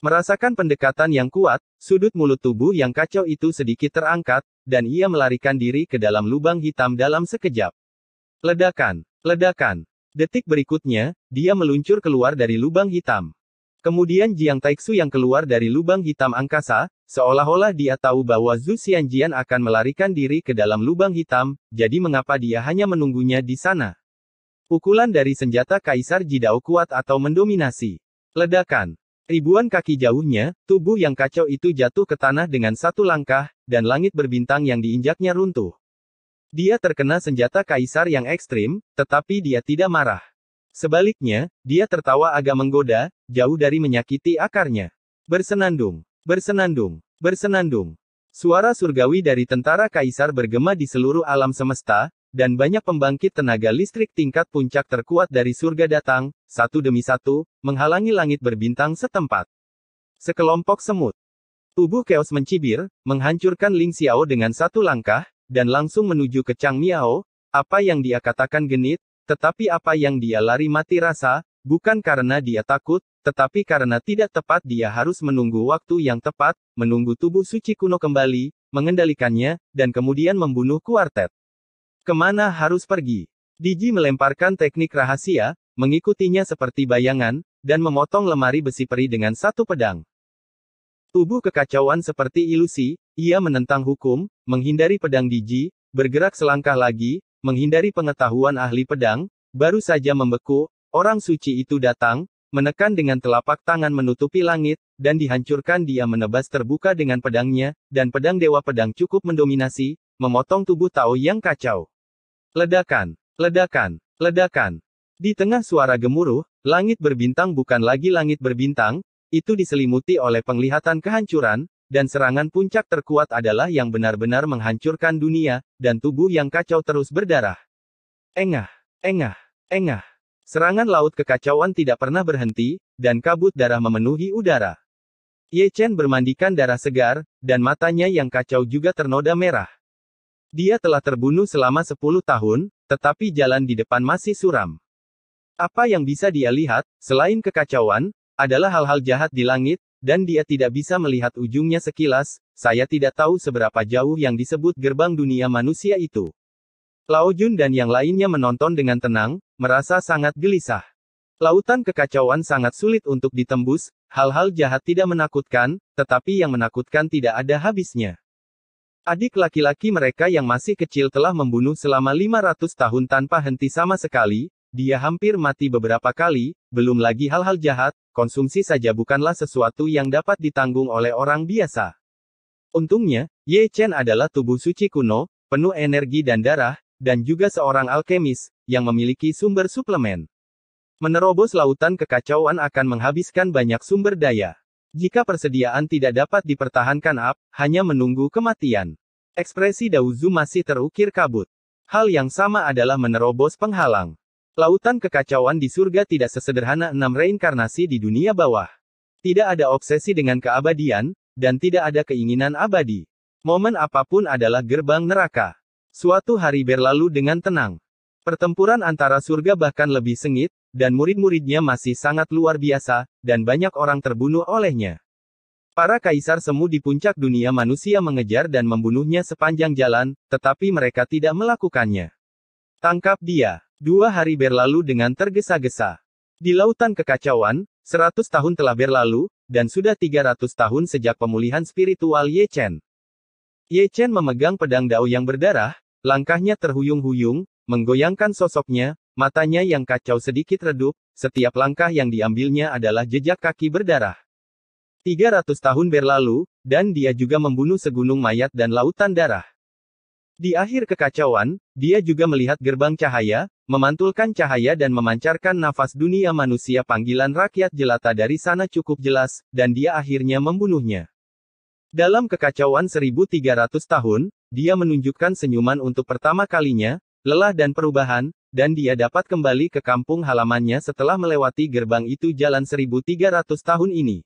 Merasakan pendekatan yang kuat, sudut mulut tubuh yang kacau itu sedikit terangkat, dan ia melarikan diri ke dalam lubang hitam dalam sekejap. Ledakan, ledakan. Detik berikutnya, dia meluncur keluar dari lubang hitam. Kemudian Jiang Taixu yang keluar dari lubang hitam angkasa, seolah-olah dia tahu bahwa Zhu Xianjian akan melarikan diri ke dalam lubang hitam, jadi mengapa dia hanya menunggunya di sana? Pukulan dari senjata Kaisar Jidao kuat atau mendominasi. Ledakan. Ribuan kaki jauhnya, tubuh yang kacau itu jatuh ke tanah dengan satu langkah, dan langit berbintang yang diinjaknya runtuh. Dia terkena senjata Kaisar yang ekstrim, tetapi dia tidak marah. Sebaliknya, dia tertawa agak menggoda, jauh dari menyakiti akarnya. Bersenandung, bersenandung, bersenandung. Suara surgawi dari tentara kaisar bergema di seluruh alam semesta, dan banyak pembangkit tenaga listrik tingkat puncak terkuat dari surga datang, satu demi satu, menghalangi langit berbintang setempat. Sekelompok semut. Tubuh keos mencibir, menghancurkan Ling Xiao dengan satu langkah, dan langsung menuju ke Chang Miao, apa yang dia katakan genit, tetapi apa yang dia lari mati rasa, bukan karena dia takut, tetapi karena tidak tepat dia harus menunggu waktu yang tepat, menunggu tubuh suci kuno kembali, mengendalikannya, dan kemudian membunuh kuartet. Kemana harus pergi? Digi melemparkan teknik rahasia, mengikutinya seperti bayangan, dan memotong lemari besi peri dengan satu pedang. Tubuh kekacauan seperti ilusi, ia menentang hukum, menghindari pedang Diji, bergerak selangkah lagi, menghindari pengetahuan ahli pedang, baru saja membeku, orang suci itu datang, menekan dengan telapak tangan menutupi langit, dan dihancurkan dia menebas terbuka dengan pedangnya, dan pedang dewa pedang cukup mendominasi, memotong tubuh Tao yang kacau. Ledakan, ledakan, ledakan. Di tengah suara gemuruh, langit berbintang bukan lagi langit berbintang, itu diselimuti oleh penglihatan kehancuran, dan serangan puncak terkuat adalah yang benar-benar menghancurkan dunia, dan tubuh yang kacau terus berdarah. Engah, engah, engah. Serangan laut kekacauan tidak pernah berhenti, dan kabut darah memenuhi udara. Ye Chen bermandikan darah segar, dan matanya yang kacau juga ternoda merah. Dia telah terbunuh selama 10 tahun, tetapi jalan di depan masih suram. Apa yang bisa dia lihat, selain kekacauan, adalah hal-hal jahat di langit, dan dia tidak bisa melihat ujungnya sekilas, saya tidak tahu seberapa jauh yang disebut gerbang dunia manusia itu. Lao Jun dan yang lainnya menonton dengan tenang, merasa sangat gelisah. Lautan kekacauan sangat sulit untuk ditembus, hal-hal jahat tidak menakutkan, tetapi yang menakutkan tidak ada habisnya. Adik laki-laki mereka yang masih kecil telah membunuh selama 500 tahun tanpa henti sama sekali, dia hampir mati beberapa kali, belum lagi hal-hal jahat, konsumsi saja bukanlah sesuatu yang dapat ditanggung oleh orang biasa. Untungnya, Ye Chen adalah tubuh suci kuno, penuh energi dan darah, dan juga seorang alkemis, yang memiliki sumber suplemen. Menerobos lautan kekacauan akan menghabiskan banyak sumber daya. Jika persediaan tidak dapat dipertahankan up, hanya menunggu kematian. Ekspresi Dauzu masih terukir kabut. Hal yang sama adalah menerobos penghalang. Lautan kekacauan di surga tidak sesederhana enam reinkarnasi di dunia bawah. Tidak ada obsesi dengan keabadian, dan tidak ada keinginan abadi. Momen apapun adalah gerbang neraka. Suatu hari berlalu dengan tenang. Pertempuran antara surga bahkan lebih sengit, dan murid-muridnya masih sangat luar biasa, dan banyak orang terbunuh olehnya. Para kaisar semu di puncak dunia manusia mengejar dan membunuhnya sepanjang jalan, tetapi mereka tidak melakukannya. Tangkap dia. Dua hari berlalu dengan tergesa-gesa. Di lautan kekacauan, 100 tahun telah berlalu, dan sudah 300 tahun sejak pemulihan spiritual Ye Chen. Ye Chen memegang pedang dao yang berdarah, langkahnya terhuyung-huyung, menggoyangkan sosoknya, matanya yang kacau sedikit redup, setiap langkah yang diambilnya adalah jejak kaki berdarah. 300 tahun berlalu, dan dia juga membunuh segunung mayat dan lautan darah. Di akhir kekacauan, dia juga melihat gerbang cahaya, memantulkan cahaya dan memancarkan nafas dunia manusia panggilan rakyat jelata dari sana cukup jelas, dan dia akhirnya membunuhnya. Dalam kekacauan 1300 tahun, dia menunjukkan senyuman untuk pertama kalinya, lelah dan perubahan, dan dia dapat kembali ke kampung halamannya setelah melewati gerbang itu jalan 1300 tahun ini.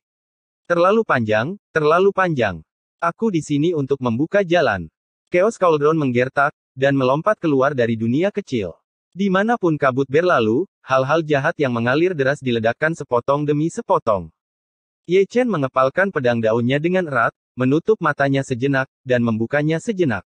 Terlalu panjang, terlalu panjang. Aku di sini untuk membuka jalan. Chaos Cauldron menggertak, dan melompat keluar dari dunia kecil. Dimanapun kabut berlalu, hal-hal jahat yang mengalir deras diledakkan sepotong demi sepotong. Ye Chen mengepalkan pedang daunnya dengan erat, menutup matanya sejenak, dan membukanya sejenak.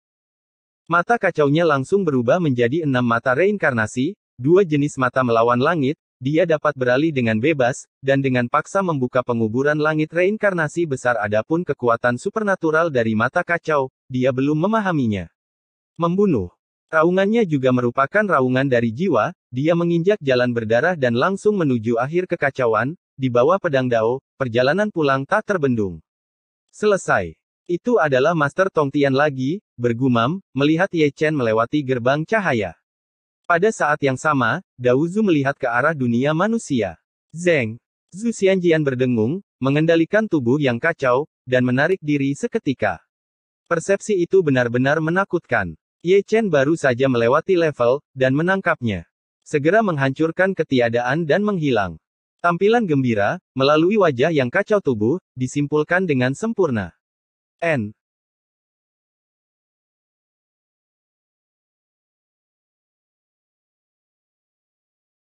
Mata kacaunya langsung berubah menjadi enam mata reinkarnasi, dua jenis mata melawan langit, dia dapat beralih dengan bebas, dan dengan paksa membuka penguburan langit reinkarnasi besar adapun kekuatan supernatural dari mata kacau, dia belum memahaminya. Membunuh Raungannya juga merupakan raungan dari jiwa, dia menginjak jalan berdarah dan langsung menuju akhir kekacauan, di bawah pedang Dao, perjalanan pulang tak terbendung. Selesai. Itu adalah Master Tongtian lagi, bergumam, melihat Ye Chen melewati gerbang cahaya. Pada saat yang sama, Daozu melihat ke arah dunia manusia. Zeng. Zhu Xianjian berdengung, mengendalikan tubuh yang kacau, dan menarik diri seketika. Persepsi itu benar-benar menakutkan. Ye Chen baru saja melewati level, dan menangkapnya. Segera menghancurkan ketiadaan dan menghilang. Tampilan gembira, melalui wajah yang kacau tubuh, disimpulkan dengan sempurna. N.